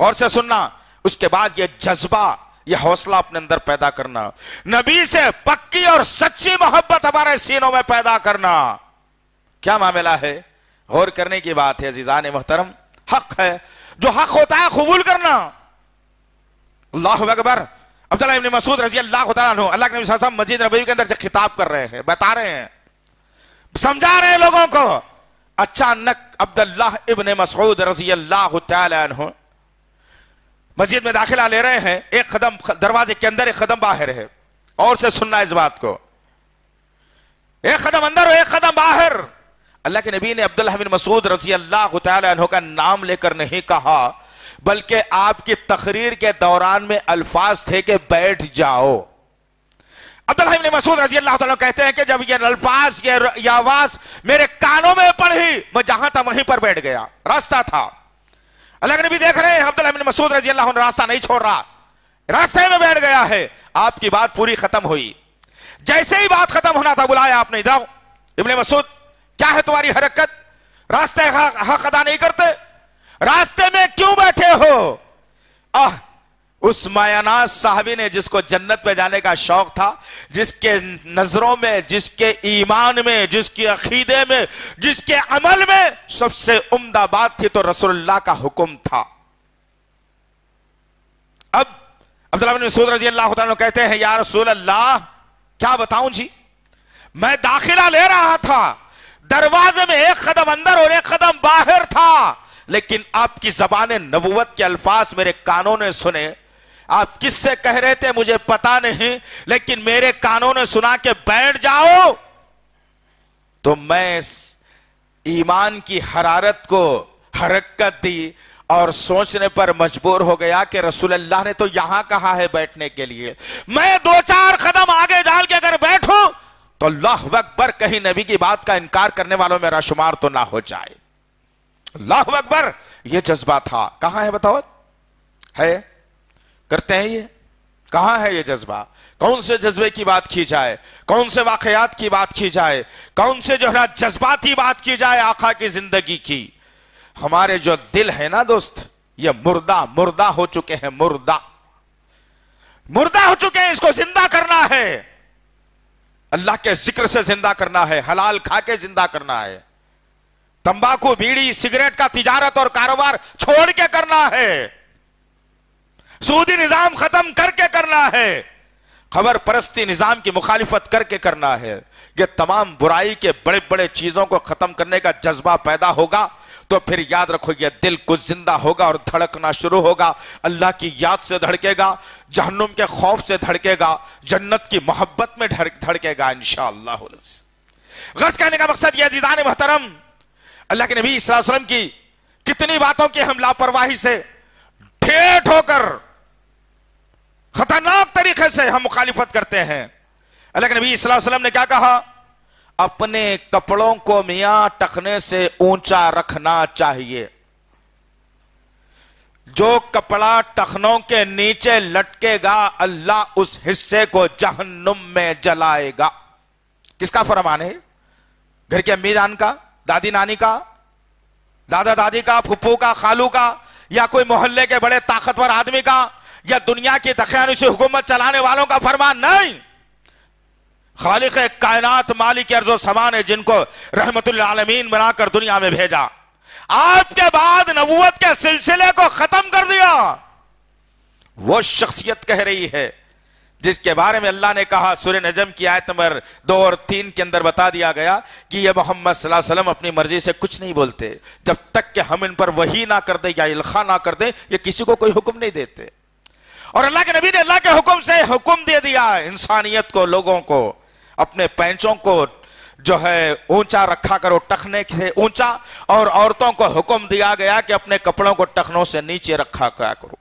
और से सुनना उसके बाद यह जज्बा यह हौसला अपने अंदर पैदा करना नबी से पक्की और सच्ची मोहब्बत हमारे सीनों में पैदा करना क्या मामला है गौर करने की बात है अजीजान मोहतरम हक है जो हक होता है कबूल करना अल्लाह अकबर अब्दुल्ला इब्न मसूद रजी अल्लाह तआला अल्लाह के नबी सल्लल्लाहु अलैहि वसल्लम मस्जिद नबी के अंदर जब खिताब कर रहे हैं बता रहे हैं समझा रहे हैं लोगों को अचानक अब्दुल्लाह इब्न मसूद रजी अल्लाह तआला तह मस्जिद में दाखिला ले रहे हैं एक कदम दरवाजे के अंदर एक कदम बाहर है और से सुनना इस बात को एक कदम अंदर और एक कदम बाहर अल्लाह के नबी ने अब्दुल्ला बिन मसूद रजी अल्लाह तआला तह का नाम लेकर नहीं कहा बल्कि आपकी तकरीर के दौरान में अल्फाज थे कि बैठ जाओ अब्दुल मसूद रजी अल्लाह कहते हैं कि जब ये अल्फाज ये, आवाज मेरे कानों में पड़ी मैं जहां था वहीं पर बैठ गया रास्ता था अल्लाह भी देख रहे हैं अब्दुल मसूद रजी अल्लाह रास्ता नहीं छोड़ रहा रास्ते में बैठ गया है आपकी बात पूरी खत्म हुई जैसे ही बात खत्म होना था बुलाया आपने इधर इबन मसूद क्या है तुम्हारी हरकत रास्ते हक अदा नहीं करते रास्ते में क्यों बैठे हो आह उस मायानाज साहबी ने जिसको जन्नत में जाने का शौक था जिसके नजरों में जिसके ईमान में जिसके अकीदे में जिसके अमल में सबसे उम्दा बात थी तो रसुल्ला का हुक्म था अब अब्दुल्ला मसूद रजी अल्लाह कहते हैं यार रसूल अल्लाह क्या बताऊं जी मैं दाखिला ले रहा था दरवाजे में एक कदम अंदर और एक कदम बाहर था लेकिन आपकी जबान नबूवत के अल्फाज मेरे कानों ने सुने आप किससे कह रहे थे मुझे पता नहीं लेकिन मेरे कानों ने सुना के बैठ जाओ तो मैं ईमान की हरारत को हरकत दी और सोचने पर मजबूर हो गया कि रसूल अल्लाह ने तो यहां कहा है बैठने के लिए मैं दो चार कदम आगे डाल के अगर बैठूं तो अल्लाह अकबर कहीं नबी की बात का इनकार करने वालों मेरा शुमार तो ना हो जाए अल्लाह अकबर यह जज्बा था कहां है बताओ है करते हैं ये कहां है ये जज्बा कौन से जज्बे की बात की जाए कौन से वाकयात की बात की जाए कौन से जो है ना जज्बाती बात की जाए आखा की जिंदगी की हमारे जो दिल है ना दोस्त ये मुर्दा मुर्दा हो चुके हैं मुर्दा मुर्दा हो चुके हैं इसको जिंदा करना है अल्लाह के जिक्र से जिंदा करना है हलाल खा के जिंदा करना है तंबाकू बीड़ी सिगरेट का तिजारत और कारोबार छोड़ के करना है सूदी निजाम खत्म करके करना है खबर परस्ती निजाम की मुखालिफत करके करना है ये तमाम बुराई के बड़े बड़े चीजों को खत्म करने का जज्बा पैदा होगा तो फिर याद रखो ये दिल कुछ जिंदा होगा और धड़कना शुरू होगा अल्लाह की याद से धड़केगा जहन्नुम के खौफ से धड़केगा जन्नत की मोहब्बत में धड़केगा इंशाला गर्ज कहने का मकसद यह जीदान मोहतरम अल्लाह के नबी वसल्लम की कितनी बातों की हम लापरवाही से ठेठ होकर खतरनाक तरीके से हम मुखालिफत करते हैं अल्लाह के नबी वसल्लम ने क्या कहा अपने कपड़ों को मियां टखने से ऊंचा रखना चाहिए जो कपड़ा टखनों के नीचे लटकेगा अल्लाह उस हिस्से को जहन्नुम में जलाएगा किसका फरमान है घर के अम्मीजान का दादी नानी का दादा दादी का फुप्पू का खालू का या कोई मोहल्ले के बड़े ताकतवर आदमी का या दुनिया की दख्यानुशी हुकूमत चलाने वालों का फरमान नहीं खालिक कायनात मालिक अर्जो समान है जिनको आलमीन बनाकर दुनिया में भेजा आपके बाद नबूवत के सिलसिले को खत्म कर दिया वो शख्सियत कह रही है जिसके बारे में अल्लाह ने कहा सूर्य नजम की आयत नंबर दो और तीन के अंदर बता दिया गया कि ये मोहम्मद अपनी मर्जी से कुछ नहीं बोलते जब तक कि हम इन पर वही ना कर दें या इल्खा ना कर दें ये किसी को कोई हुक्म नहीं देते और अल्लाह के नबी ने अल्लाह के हुक्म से हुक्म दे दिया इंसानियत को लोगों को अपने पैंचों को जो है ऊंचा रखा करो टखने से ऊंचा और औरतों को हुक्म दिया गया कि अपने कपड़ों को टखनों से नीचे रखा करो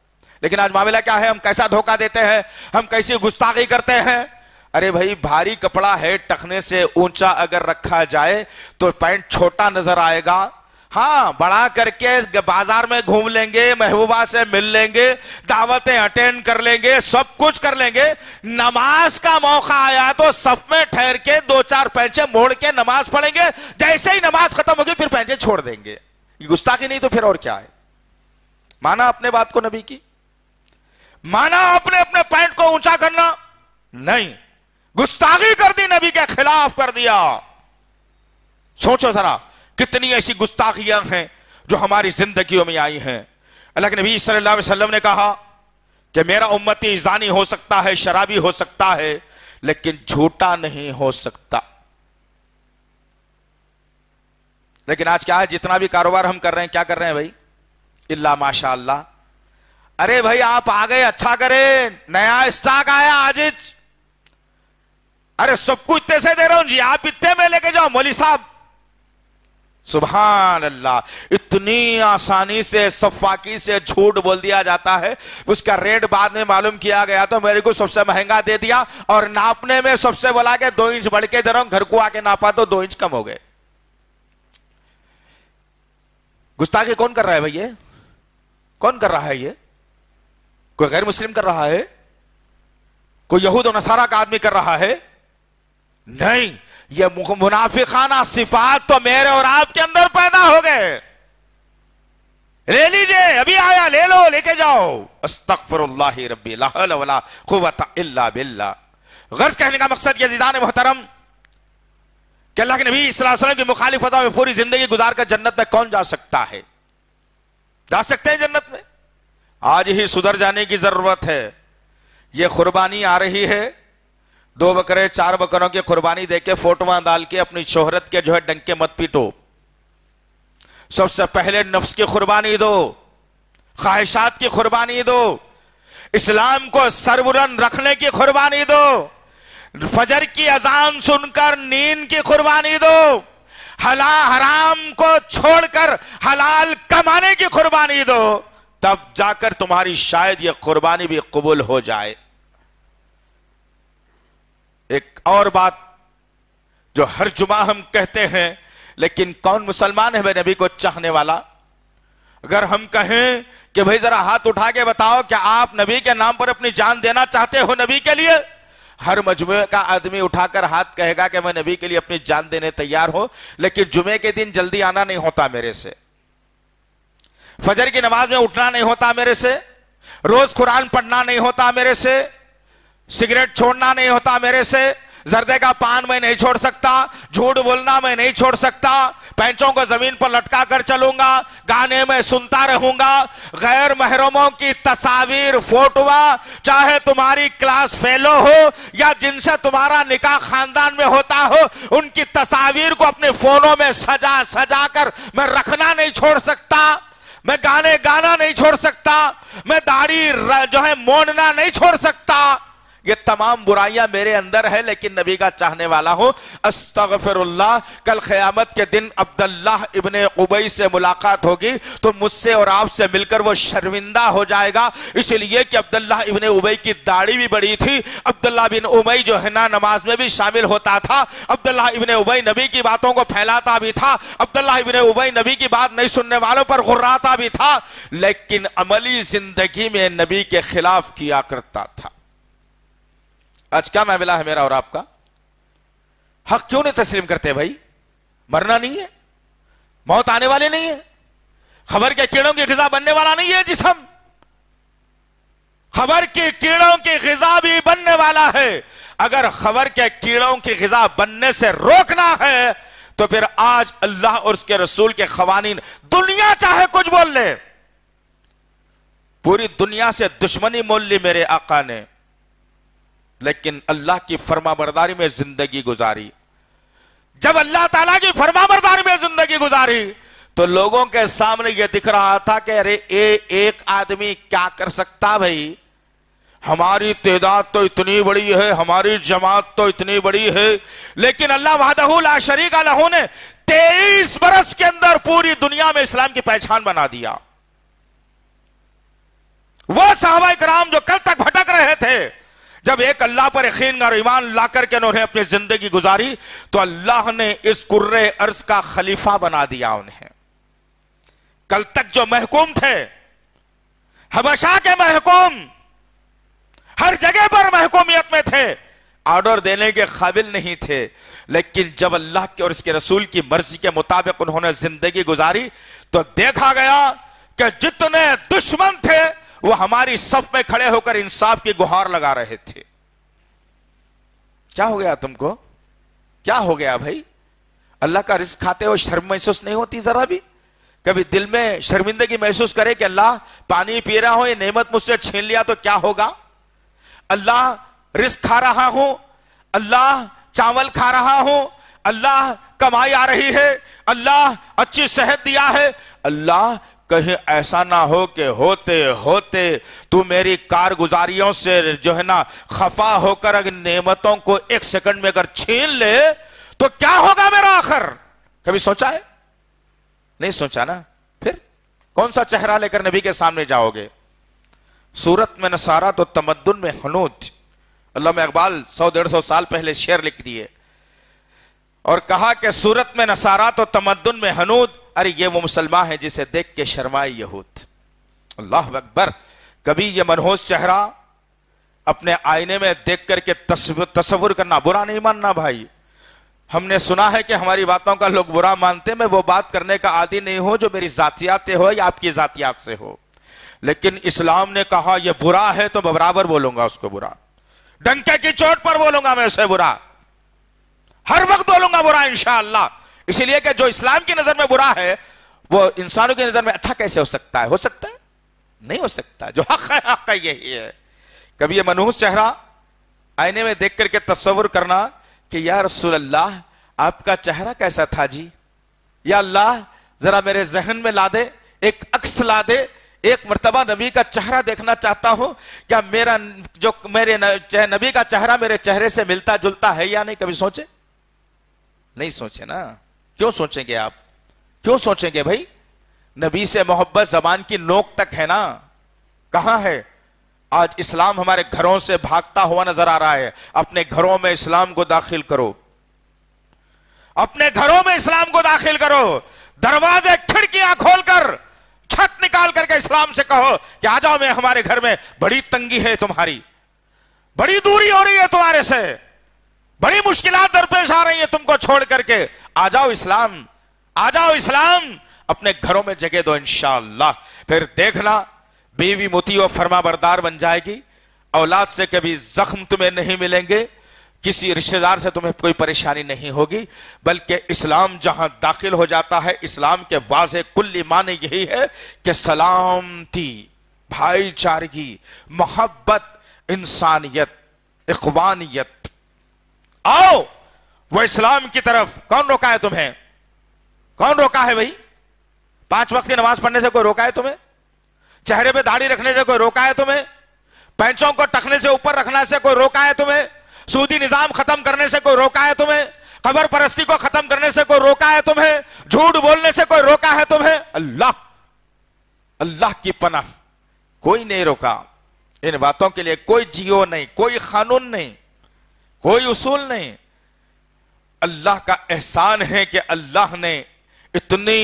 लेकिन आज मामला क्या है हम कैसा धोखा देते हैं हम कैसी गुस्ताखी करते हैं अरे भाई भारी कपड़ा है टखने से ऊंचा अगर रखा जाए तो पैंट छोटा नजर आएगा हाँ बड़ा करके बाजार में घूम लेंगे महबूबा से मिल लेंगे दावतें अटेंड कर लेंगे सब कुछ कर लेंगे नमाज का मौका आया तो सब में ठहर के दो चार पैंचे मोड़ के नमाज पढ़ेंगे जैसे ही नमाज खत्म होगी फिर पैंचे छोड़ देंगे गुस्ताखी नहीं तो फिर और क्या है माना अपने बात को नबी की माना आपने अपने पैंट को ऊंचा करना नहीं गुस्ताखी कर दी नबी के खिलाफ कर दिया सोचो जरा कितनी ऐसी गुस्ताखियां हैं जो हमारी जिंदगियों में आई हैं अल्लाह के नबी सल्लल्लाहु अलैहि वसल्लम ने कहा कि मेरा उम्मती जानी हो सकता है शराबी हो सकता है लेकिन झूठा नहीं हो सकता लेकिन आज क्या है जितना भी कारोबार हम कर रहे हैं क्या कर रहे हैं भाई इल्ला माशा अल्लाह अरे भाई आप आ गए अच्छा करें नया स्टॉक आया आजिज अरे सबको इतने से दे रहा हूं जी आप इतने में लेके जाओ मोली साहब सुबहान अल्लाह इतनी आसानी से सफाकी से झूठ बोल दिया जाता है उसका रेट बाद में मालूम किया गया तो मेरे को सबसे महंगा दे दिया और नापने में सबसे बोला के दो इंच बढ़ के दे रहा हूं घर को आके नापा तो दो इंच कम हो गए गुस्ताखी कौन कर रहा है भैया कौन कर रहा है ये कोई गैर मुस्लिम कर रहा है कोई यहूद और नसारा का आदमी कर रहा है नहीं ये मुनाफिकाना सिफात तो मेरे और आपके अंदर पैदा हो गए ले लीजिए अभी आया ले लो लेके जाओ अस्तफर रबी बिल्ला गर्ज कहने का मकसद ये जिदान मोहतरम कि अल्लाह के नबी वसल्लम की मुखालिफत में पूरी जिंदगी गुजार कर जन्नत में कौन जा सकता है जा सकते हैं जन्नत में आज ही सुधर जाने की जरूरत है ये कुर्बानी आ रही है दो बकरे चार बकरों की कुर्बानी देके फोटो डाल के अपनी शोहरत के जो है डंके मत पीटो सबसे पहले नफ्स की कुर्बानी दो ख्वाहिशात की कुर्बानी दो इस्लाम को सरबुलंद रखने की कुर्बानी दो फजर की अजान सुनकर नींद की कुर्बानी दो हला हराम को छोड़कर हलाल कमाने की कुर्बानी दो तब जाकर तुम्हारी शायद यह कुर्बानी भी कबूल हो जाए एक और बात जो हर जुमा हम कहते हैं लेकिन कौन मुसलमान है मेरे नबी को चाहने वाला अगर हम कहें कि भाई जरा हाथ उठा के बताओ क्या आप नबी के नाम पर अपनी जान देना चाहते हो नबी के लिए हर मजमुए का आदमी उठाकर हाथ कहेगा कि मैं नबी के लिए अपनी जान देने तैयार हूं लेकिन जुमे के दिन जल्दी आना नहीं होता मेरे से फजर की नमाज में उठना नहीं होता मेरे से रोज कुरान पढ़ना नहीं होता मेरे से सिगरेट छोड़ना नहीं होता मेरे से जर्दे का पान मैं नहीं छोड़ सकता झूठ बोलना मैं नहीं छोड़ सकता पैंचों को जमीन पर लटका कर चलूंगा गाने में सुनता रहूंगा गैर महरूमों की तस्वीर फोटवा चाहे तुम्हारी क्लास फेलो हो या जिनसे तुम्हारा निकाह खानदान में होता हो उनकी तस्वीर को अपने फोनों में सजा सजा कर मैं रखना नहीं छोड़ सकता मैं गाने गाना नहीं छोड़ सकता मैं दाढ़ी जो है मोड़ना नहीं छोड़ सकता ये तमाम बुराइयां मेरे अंदर है लेकिन नबी का चाहने वाला हूं अस्तगफिरुल्लाह कल ख़यामत के दिन अब्दुल्लाह इबन उबई से मुलाकात होगी तो मुझसे और आपसे मिलकर वो शर्मिंदा हो जाएगा इसलिए कि अब्दुल्लाह इबन उबई की दाढ़ी भी बड़ी थी अब्दुल्ला बिन उबई जो है ना नमाज में भी शामिल होता था अब्दुल्ला इबन उबई नबी की बातों को फैलाता भी था अब्दुल्ला इबन उबई नबी की बात नहीं सुनने वालों पर घुर्राता भी था लेकिन अमली जिंदगी में नबी के खिलाफ किया करता था आज क्या मामला है मेरा और आपका हक क्यों नहीं तस्लीम करते भाई मरना नहीं है मौत आने वाले नहीं है खबर के कीड़ों की गजा बनने वाला नहीं है जिसम खबर के कीड़ों की गजा भी बनने वाला है अगर खबर के कीड़ों की गजा बनने से रोकना है तो फिर आज अल्लाह और उसके रसूल के खवानी दुनिया चाहे कुछ बोल ले पूरी दुनिया से दुश्मनी मोल ली मेरे आका ने लेकिन अल्लाह की फर्माबरदारी में जिंदगी गुजारी जब अल्लाह ताला की फर्माबरदारी में जिंदगी गुजारी तो लोगों के सामने यह दिख रहा था कि अरे ए एक आदमी क्या कर सकता भाई हमारी तादाद तो इतनी बड़ी है हमारी जमात तो इतनी बड़ी है लेकिन अल्लाह वादहुल्ला शरीक अलहू ने तेईस बरस के अंदर पूरी दुनिया में इस्लाम की पहचान बना दिया वह साहब कराम जो कल तक भटक रहे थे जब एक अल्लाह पर यकीन और ईमान ला करके उन्होंने अपनी जिंदगी गुजारी तो अल्लाह ने इस कुर्रे अर्ज का खलीफा बना दिया उन्हें कल तक जो महकूम थे हमेशा के महकूम हर जगह पर महकूमियत में थे ऑर्डर देने के काबिल नहीं थे लेकिन जब अल्लाह के और इसके रसूल की मर्जी के मुताबिक उन्होंने जिंदगी गुजारी तो देखा गया कि जितने दुश्मन थे वो हमारी सफ में खड़े होकर इंसाफ की गुहार लगा रहे थे क्या हो गया तुमको क्या हो गया भाई अल्लाह का रिस्क खाते हुए शर्म महसूस नहीं होती जरा भी कभी दिल में शर्मिंदगी महसूस करे कि अल्लाह पानी पी रहा हो ये नेमत मुझसे छीन लिया तो क्या होगा अल्लाह रिस्क खा रहा हूं अल्लाह चावल खा रहा हूं अल्लाह कमाई आ रही है अल्लाह अच्छी सेहत दिया है अल्लाह कहीं ऐसा ना हो कि होते होते तू मेरी कारगुजारियों से जो है ना खफा होकर अगर नेमतों को एक सेकंड में अगर छीन ले तो क्या होगा मेरा आखिर कभी सोचा है नहीं सोचा ना फिर कौन सा चेहरा लेकर नबी के सामने जाओगे सूरत में नसारा तो तमद्दुन में हनूत अल्लाह इकबाल सौ डेढ़ सौ साल पहले शेर लिख दिए और कहा कि सूरत में नसारा तो तमद्दुन में हनूद अरे ये वो मुसलमान है जिसे देख के शर्माए यहूद अल्लाह अकबर कभी ये मनहोज चेहरा अपने आईने में देख करके तस्वुर करना बुरा नहीं मानना भाई हमने सुना है कि हमारी बातों का लोग बुरा मानते मैं वो बात करने का आदि नहीं हूं जो मेरी जातियात हो या आपकी जातियात से हो लेकिन इस्लाम ने कहा यह बुरा है तो मैं बराबर बोलूंगा उसको बुरा डंके की चोट पर बोलूंगा मैं उसे बुरा हर वक्त बोलूंगा बुरा इंशाला इसीलिए कि जो इस्लाम की नजर में बुरा है वो इंसानों की नजर में अच्छा कैसे हो सकता है हो सकता है नहीं हो सकता जो हक है हक है यही है कभी ये मनहूस चेहरा आईने में देख करके तस्वुर करना कि या रसूल अल्लाह आपका चेहरा कैसा था जी या अल्लाह जरा मेरे जहन में ला दे एक अक्स ला दे एक मरतबा नबी का चेहरा देखना चाहता हूं क्या मेरा जो मेरे नबी का चेहरा मेरे चेहरे से मिलता जुलता है या नहीं कभी सोचे नहीं सोचे ना क्यों सोचेंगे आप क्यों सोचेंगे भाई नबी से मोहब्बत जबान की नोक तक है ना कहां है आज इस्लाम हमारे घरों से भागता हुआ नजर आ रहा है अपने घरों में इस्लाम को दाखिल करो अपने घरों में इस्लाम को दाखिल करो दरवाजे खिड़कियां खोलकर छत निकाल करके इस्लाम से कहो कि आ जाओ मैं हमारे घर में बड़ी तंगी है तुम्हारी बड़ी दूरी हो रही है तुम्हारे से बड़ी मुश्किल दरपेश आ रही है तुमको छोड़ करके आ जाओ इस्लाम आ जाओ इस्लाम अपने घरों में जगह दो इनशाला फिर देखना बीवी मोती और फर्मा बरदार बन जाएगी औलाद से कभी जख्म तुम्हें नहीं मिलेंगे किसी रिश्तेदार से तुम्हें कोई परेशानी नहीं होगी बल्कि इस्लाम जहां दाखिल हो जाता है इस्लाम के वाज कुल्ली माने यही है कि सलामती भाईचारगी मोहब्बत इंसानियत इकवानियत आओ वो इस्लाम की तरफ कौन रोका है तुम्हें कौन रोका है भाई पांच वक्त की नमाज पढ़ने से कोई रोका है तुम्हें चेहरे पे दाढ़ी रखने से कोई रोका है तुम्हें पैंचों को टकने से ऊपर रखना से कोई रोका है तुम्हें सूदी निजाम खत्म करने से कोई रोका है तुम्हें खबर परस्ती को खत्म करने से कोई रोका है तुम्हें झूठ बोलने से कोई रोका है तुम्हें अल्लाह अल्लाह की पनाह कोई नहीं रोका इन बातों के लिए कोई जियो नहीं कोई कानून नहीं कोई उसूल नहीं अल्लाह का एहसान है कि अल्लाह ने इतनी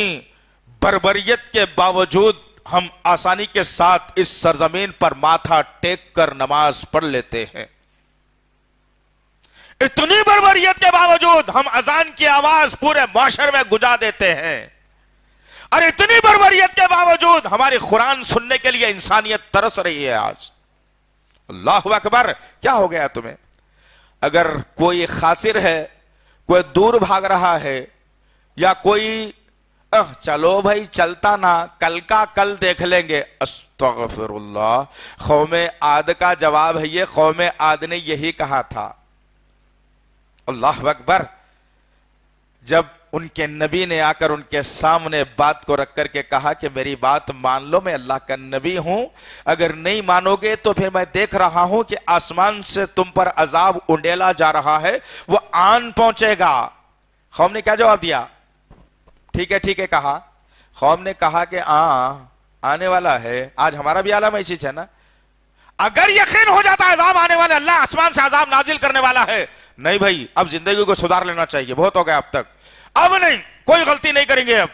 बरबरीत के बावजूद हम आसानी के साथ इस सरजमीन पर माथा टेक कर नमाज पढ़ लेते हैं इतनी बरबरीत के बावजूद हम अजान की आवाज पूरे माशर में गुजा देते हैं और इतनी बरबरीत के बावजूद हमारी कुरान सुनने के लिए इंसानियत तरस रही है आज अल्लाह अकबर क्या हो गया तुम्हें अगर कोई खासिर है कोई दूर भाग रहा है या कोई अह चलो भाई चलता ना कल का कल देख लेंगे अस्तफिरल्ला कौम आद का जवाब है ये कौम आद ने यही कहा था अल्लाह अकबर जब उनके नबी ने आकर उनके सामने बात को रख करके कहा कि मेरी बात मान लो मैं अल्लाह का नबी हूं अगर नहीं मानोगे तो फिर मैं देख रहा हूं कि आसमान से तुम पर अजाब उंडेला जा रहा है वो आन पहुंचेगा कौम ने क्या जवाब दिया ठीक है ठीक है कहा कौम ने कहा कि आ आने वाला है आज हमारा भी आलम ऐसी है ना अगर यकीन हो जाता अजाब आने वाला अल्लाह आसमान से अजाब नाजिल करने वाला है नहीं भाई अब जिंदगी को सुधार लेना चाहिए बहुत हो गया अब तक अब नहीं कोई गलती नहीं करेंगे अब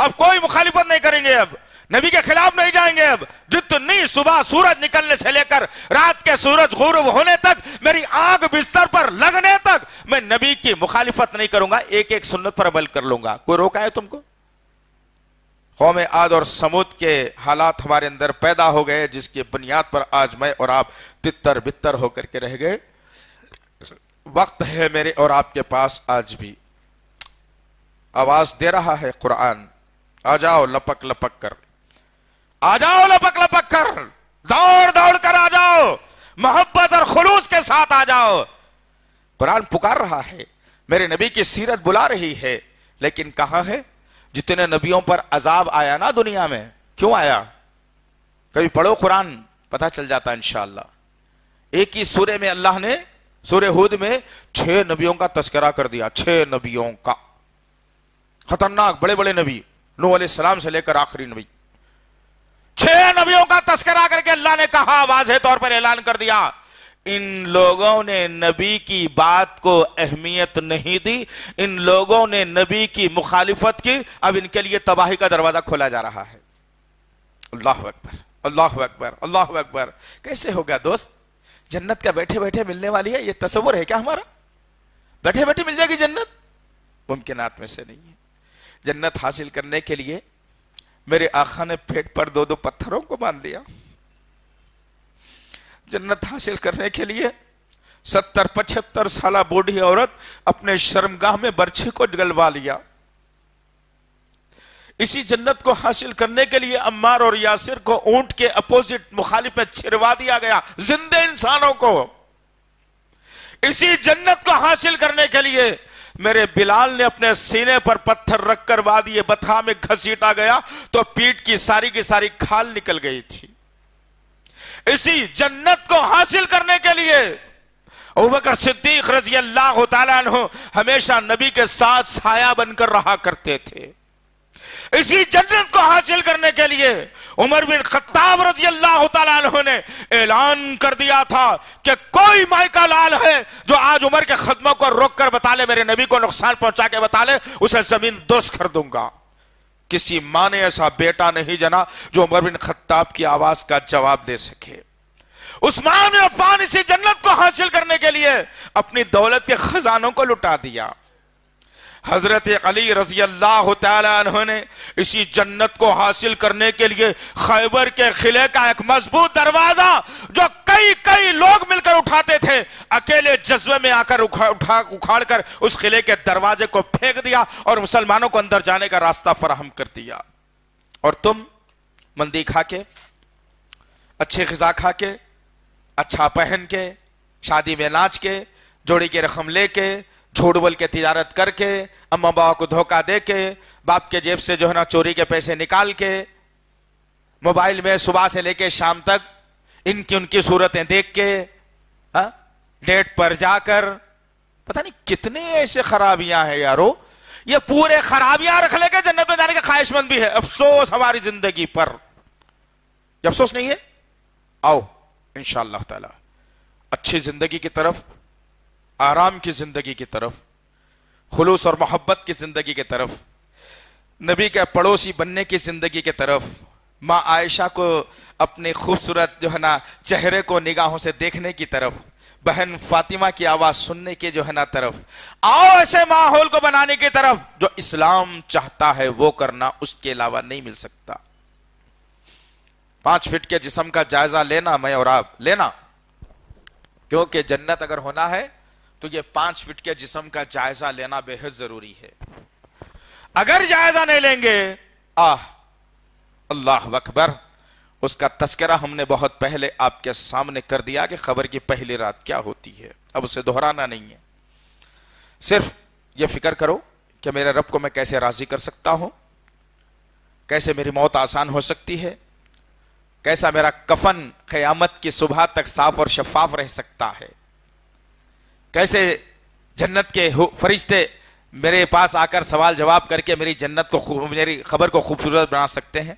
अब कोई मुखालिफत नहीं करेंगे अब नबी के खिलाफ नहीं जाएंगे अब जितनी सुबह सूरज निकलने से लेकर रात के सूरज गुरूब होने तक मेरी आग बिस्तर पर लगने तक मैं नबी की मुखालिफत नहीं करूंगा एक एक सुन्नत पर अमल कर लूंगा कोई रोका है तुमको कौम आद और समुद के हालात हमारे अंदर पैदा हो गए जिसकी बुनियाद पर आज मैं और आप तितर बितर होकर के रह गए वक्त है मेरे और आपके पास आज भी आवाज दे रहा है कुरान आ जाओ लपक लपक कर आ जाओ लपक लपक कर दौड़ दौड़ कर आ जाओ मोहब्बत और खुलूस के साथ आ जाओ कुरान पुकार रहा है मेरे नबी की सीरत बुला रही है लेकिन कहां है जितने नबियों पर अजाब आया ना दुनिया में क्यों आया कभी पढ़ो कुरान पता चल जाता है एक ही सूर्य में अल्लाह ने सूर्य हुद में छह नबियों का तस्करा कर दिया छह नबियों का खतरनाक बड़े बड़े नबी नू सलाम से लेकर आखिरी नबी छह नबियों का तस्करा करके अल्लाह ने कहा वाजे तौर पर ऐलान कर दिया इन लोगों ने नबी की बात को अहमियत नहीं दी इन लोगों ने नबी की मुखालिफत की अब इनके लिए तबाही का दरवाजा खोला जा रहा है अल्लाह अकबर अल्लाह अकबर अल्लाह अकबर कैसे हो गया दोस्त जन्नत का बैठे बैठे मिलने वाली है ये तस्वुर है क्या हमारा बैठे बैठे मिल जाएगी जन्नत मुमकिन में से नहीं है जन्नत हासिल करने के लिए मेरे आखा ने पेट पर दो दो पत्थरों को बांध दिया जन्नत हासिल करने के लिए सत्तर पचहत्तर साल बूढ़ी औरत अपने शर्मगाह में बर्छी को गलवा लिया इसी जन्नत को हासिल करने के लिए अम्मार और यासिर को ऊंट के अपोजिट मुखालिफ में छिरवा दिया गया जिंदे इंसानों को इसी जन्नत को हासिल करने के लिए मेरे बिलाल ने अपने सीने पर पत्थर रखकर वादी बथा में घसीटा गया तो पीठ की सारी की सारी खाल निकल गई थी इसी जन्नत को हासिल करने के लिए उबकर सिद्दीक रजी अल्लाह तला हमेशा नबी के साथ साया बनकर रहा करते थे इसी जन्नत को हासिल करने के लिए उमर बिन खत्ताब रजी अल्लाह ने ऐलान कर दिया था कि कोई मायका लाल है जो आज उमर के खदमों को रोक कर बता ले मेरे नबी को नुकसान पहुंचा के बता ले उसे जमीन दोष कर दूंगा किसी माँ ने ऐसा बेटा नहीं जना जो उमर बिन खत्ताब की आवाज का जवाब दे सके उस्मान अफान इसी जन्नत को हासिल करने के लिए अपनी दौलत के खजानों को लुटा दिया हजरत अली रजी अल्लाह तह इसी जन्नत को हासिल करने के लिए खैबर के किले का एक मजबूत दरवाजा जो कई कई लोग मिलकर उठाते थे अकेले जज्बे में आकर उखा, उठा उखाड़ कर उस किले के दरवाजे को फेंक दिया और मुसलमानों को अंदर जाने का रास्ता फराहम कर दिया और तुम मंदी खा के अच्छी खिजा खा के अच्छा पहन के शादी में नाच के जोड़ी की रकम लेके बोल के तिजारत करके अम्मा बाबा को धोखा दे के बाप के जेब से जो है ना चोरी के पैसे निकाल के मोबाइल में सुबह से लेके शाम तक इनकी उनकी सूरतें देख के हाँ, डेट पर जाकर पता नहीं कितने ऐसे खराबियां हैं यारो ये पूरे खराबियां रख लेके जन्नत में जाने का ख्वाहिशमंद भी है अफसोस हमारी जिंदगी पर अफसोस नहीं है आओ इन ताला अच्छी जिंदगी की तरफ आराम की ज़िंदगी की तरफ खलूस और मोहब्बत की ज़िंदगी की तरफ नबी के पड़ोसी बनने की ज़िंदगी की तरफ माँ आयशा को अपने खूबसूरत जो है ना चेहरे को निगाहों से देखने की तरफ बहन फातिमा की आवाज़ सुनने के जो है ना तरफ आओ ऐसे माहौल को बनाने की तरफ जो इस्लाम चाहता है वो करना उसके अलावा नहीं मिल सकता पांच फीट के जिसम का जायजा लेना मैं और आप लेना क्योंकि जन्नत अगर होना है तो ये पांच फिट के जिसम का जायजा लेना बेहद जरूरी है अगर जायजा नहीं लेंगे आह अल्लाह अकबर उसका तस्करा हमने बहुत पहले आपके सामने कर दिया कि खबर की पहली रात क्या होती है अब उसे दोहराना नहीं है सिर्फ ये फिक्र करो कि मेरे रब को मैं कैसे राजी कर सकता हूं कैसे मेरी मौत आसान हो सकती है कैसा मेरा कफन क़यामत की सुबह तक साफ और शफाफ रह सकता है कैसे जन्नत के फरिश्ते मेरे पास आकर सवाल जवाब करके मेरी जन्नत को मेरी खबर को खूबसूरत बना सकते हैं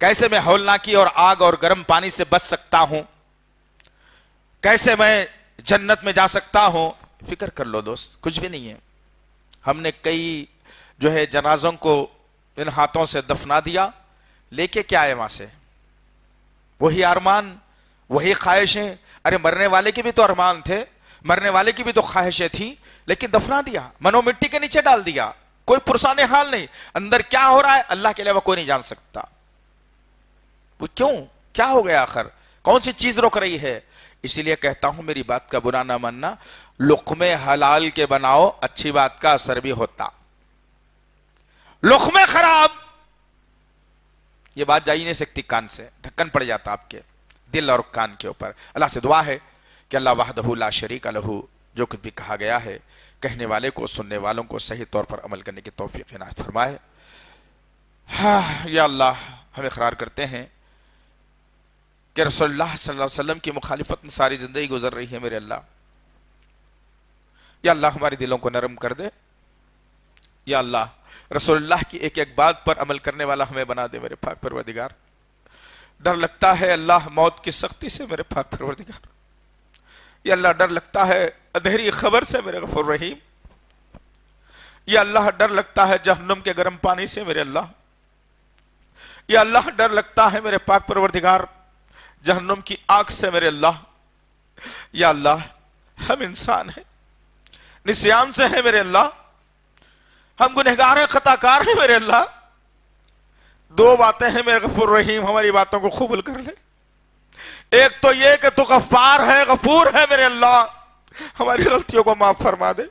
कैसे मैं हौलनाकी और आग और गर्म पानी से बच सकता हूं कैसे मैं जन्नत में जा सकता हूं फिक्र कर लो दोस्त कुछ भी नहीं है हमने कई जो है जनाजों को इन हाथों से दफना दिया लेके क्या आए वहां से वही अरमान वही ख्वाहिशें अरे मरने वाले के भी तो अरमान थे मरने वाले की भी तो ख्वाहिशें थी लेकिन दफना दिया मनो मिट्टी के नीचे डाल दिया कोई पुरसान हाल नहीं अंदर क्या हो रहा है अल्लाह के अलावा कोई नहीं जान सकता वो क्यों क्या हो गया आखिर कौन सी चीज रोक रही है इसीलिए कहता हूं मेरी बात का बुरा ना मानना लुकमे हलाल के बनाओ अच्छी बात का असर भी होता लुकमे खराब ये बात जा ही नहीं सकती कान से ढक्कन पड़ जाता आपके दिल और कान के ऊपर अल्लाह से दुआ है कि अल्लाह वाहदहूला शरीक लहू जो कुछ भी कहा गया है कहने वाले को सुनने वालों को सही तौर पर अमल करने की तोफ़ी इनायत फरमाए हाँ या अल्लाह हम इकरार करते हैं कि रसोल्ला वसम की मुखालफत में सारी ज़िंदगी गुजर रही है मेरे अल्लाह या अल्लाह हमारे दिलों को नरम कर दे या अल्लाह रसोल्ला की एक एक बात पर अमल करने वाला हमें बना दे मेरे पाक परवरदिगार डर लगता है अल्लाह मौत की सख्ती से मेरे फाक परवरदिगार या अल्लाह डर लगता है अधेरी खबर से मेरे गफुर रहीम या अल्लाह डर लगता है जहन्नम के गर्म पानी से मेरे अल्लाह या अल्लाह डर लगता है मेरे पाक परवरदिगार जहन्नम की आग से मेरे अल्लाह या अल्लाह हम इंसान हैं निस्यान से हैं मेरे अल्लाह हम गुनहगार हैं खताकार हैं मेरे अल्लाह दो बातें हैं मेरे गफुर रहीम हमारी बातों को कबूल कर ले एक तो ये कि तू गफार है गफूर है मेरे अल्लाह हमारी गलतियों को माफ फरमा दे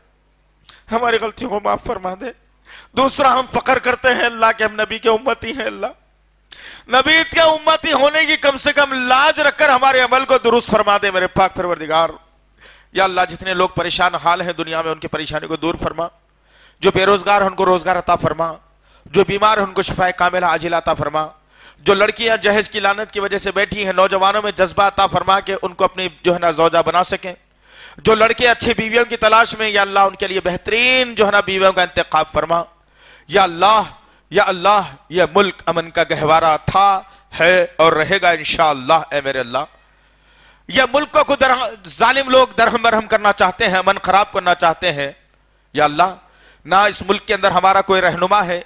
हमारी गलतियों को माफ फरमा दे दूसरा हम फकर करते हैं अल्लाह के हम नबी के उम्मती हैं अल्लाह नबी के उम्मती होने की कम से कम लाज रखकर हमारे अमल को दुरुस्त फरमा दे मेरे पाक परवरदिगार या अल्लाह जितने लोग परेशान हाल हैं दुनिया में उनकी परेशानी को दूर फरमा जो बेरोजगार है उनको रोजगार अता फरमा जो बीमार है उनको शफाए कामिल आजिला अता फरमा जो लड़कियां जहेज की लानत की वजह से बैठी हैं नौजवानों में जज्बा अता फरमा के उनको अपनी जो है ना जोजा बना सकें जो लड़के अच्छी बीवियों की तलाश में या अल्लाह उनके लिए बेहतरीन जो है ना बीवियों का इंतखब फरमा या अल्लाह या अल्लाह यह मुल्क अमन का गहवारा था है और रहेगा इन ए मेरे अल्लाह यह मुल्क को दर जालिम लोग दरहम बरहम करना चाहते हैं अमन खराब करना चाहते हैं या अल्लाह ना इस मुल्क के अंदर हमारा कोई रहनुमा है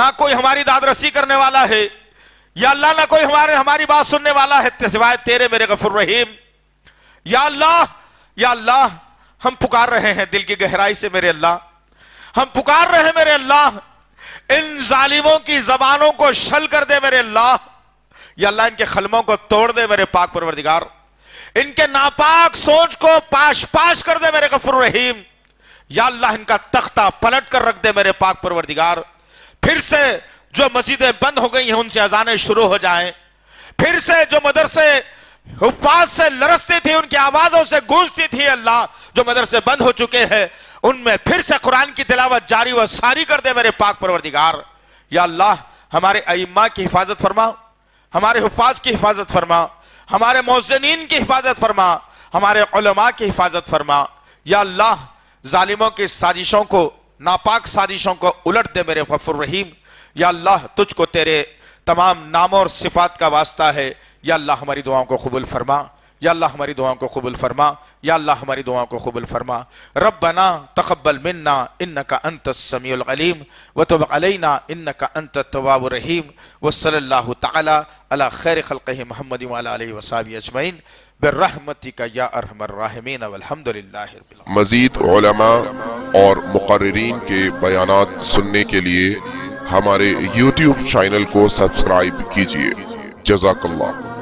ना कोई हमारी दादरसी करने वाला है या अल्लाह ना कोई हमारे हमारी बात सुनने वाला है सिवाय तेरे मेरे गफुर रहीम या अल्लाह या अल्लाह हम पुकार रहे हैं दिल की गहराई से मेरे अल्लाह हम पुकार रहे हैं मेरे अल्लाह इन जालिमों की जबानों को शल कर दे मेरे अल्लाह या अल्लाह इनके खलमों को तोड़ दे मेरे पाक परवरदिगार इनके नापाक सोच को पाश पाश कर दे मेरे गफुर रहीम या अल्लाह इनका तख्ता पलट कर रख दे मेरे पाक परवरदिगार फिर से जो मस्जिदें बंद हो गई हैं उनसे अजानें शुरू हो जाए फिर से जो मदरसे हुफाज से लरसती थी उनकी आवाजों से गूंजती थी अल्लाह जो मदरसे बंद हो चुके हैं उनमें फिर से कुरान की तिलावत जारी व सारी कर दे मेरे पाक परवरदिगार या अल्लाह हमारे अइम्मा की हिफाजत फरमा हमारे हुफाज की हिफाजत फरमा हमारे मोजनिन की हिफाजत फरमा हमारे उलमा की हिफाजत फरमा या अल्लाह जालिमों की साजिशों को नापाक साजिशों को उलट दे मेरे गफुर रहीम या अल्लाह तुझको तेरे तमाम नामों और सिफात का वास्ता है या अल्लाह हमारी दुआओं को कबुल फरमा या अल्लाह हमारी दुआओं को कबुल फरमा या अल्लाह हमारी दुआओं को कबुल फरमा रब बना तकबल मन्ना इन का अंत समीम व तो अलना इन का अंत तवाब रहीम व सल्ला तला खैर खल महमद वसाब अजमैन बरहमती का या अरहमरमीन अलहमदिल्ला मजीद और मुकर्रीन के बयान सुनने के लिए हमारे YouTube चैनल को सब्सक्राइब कीजिए जजाकल्ला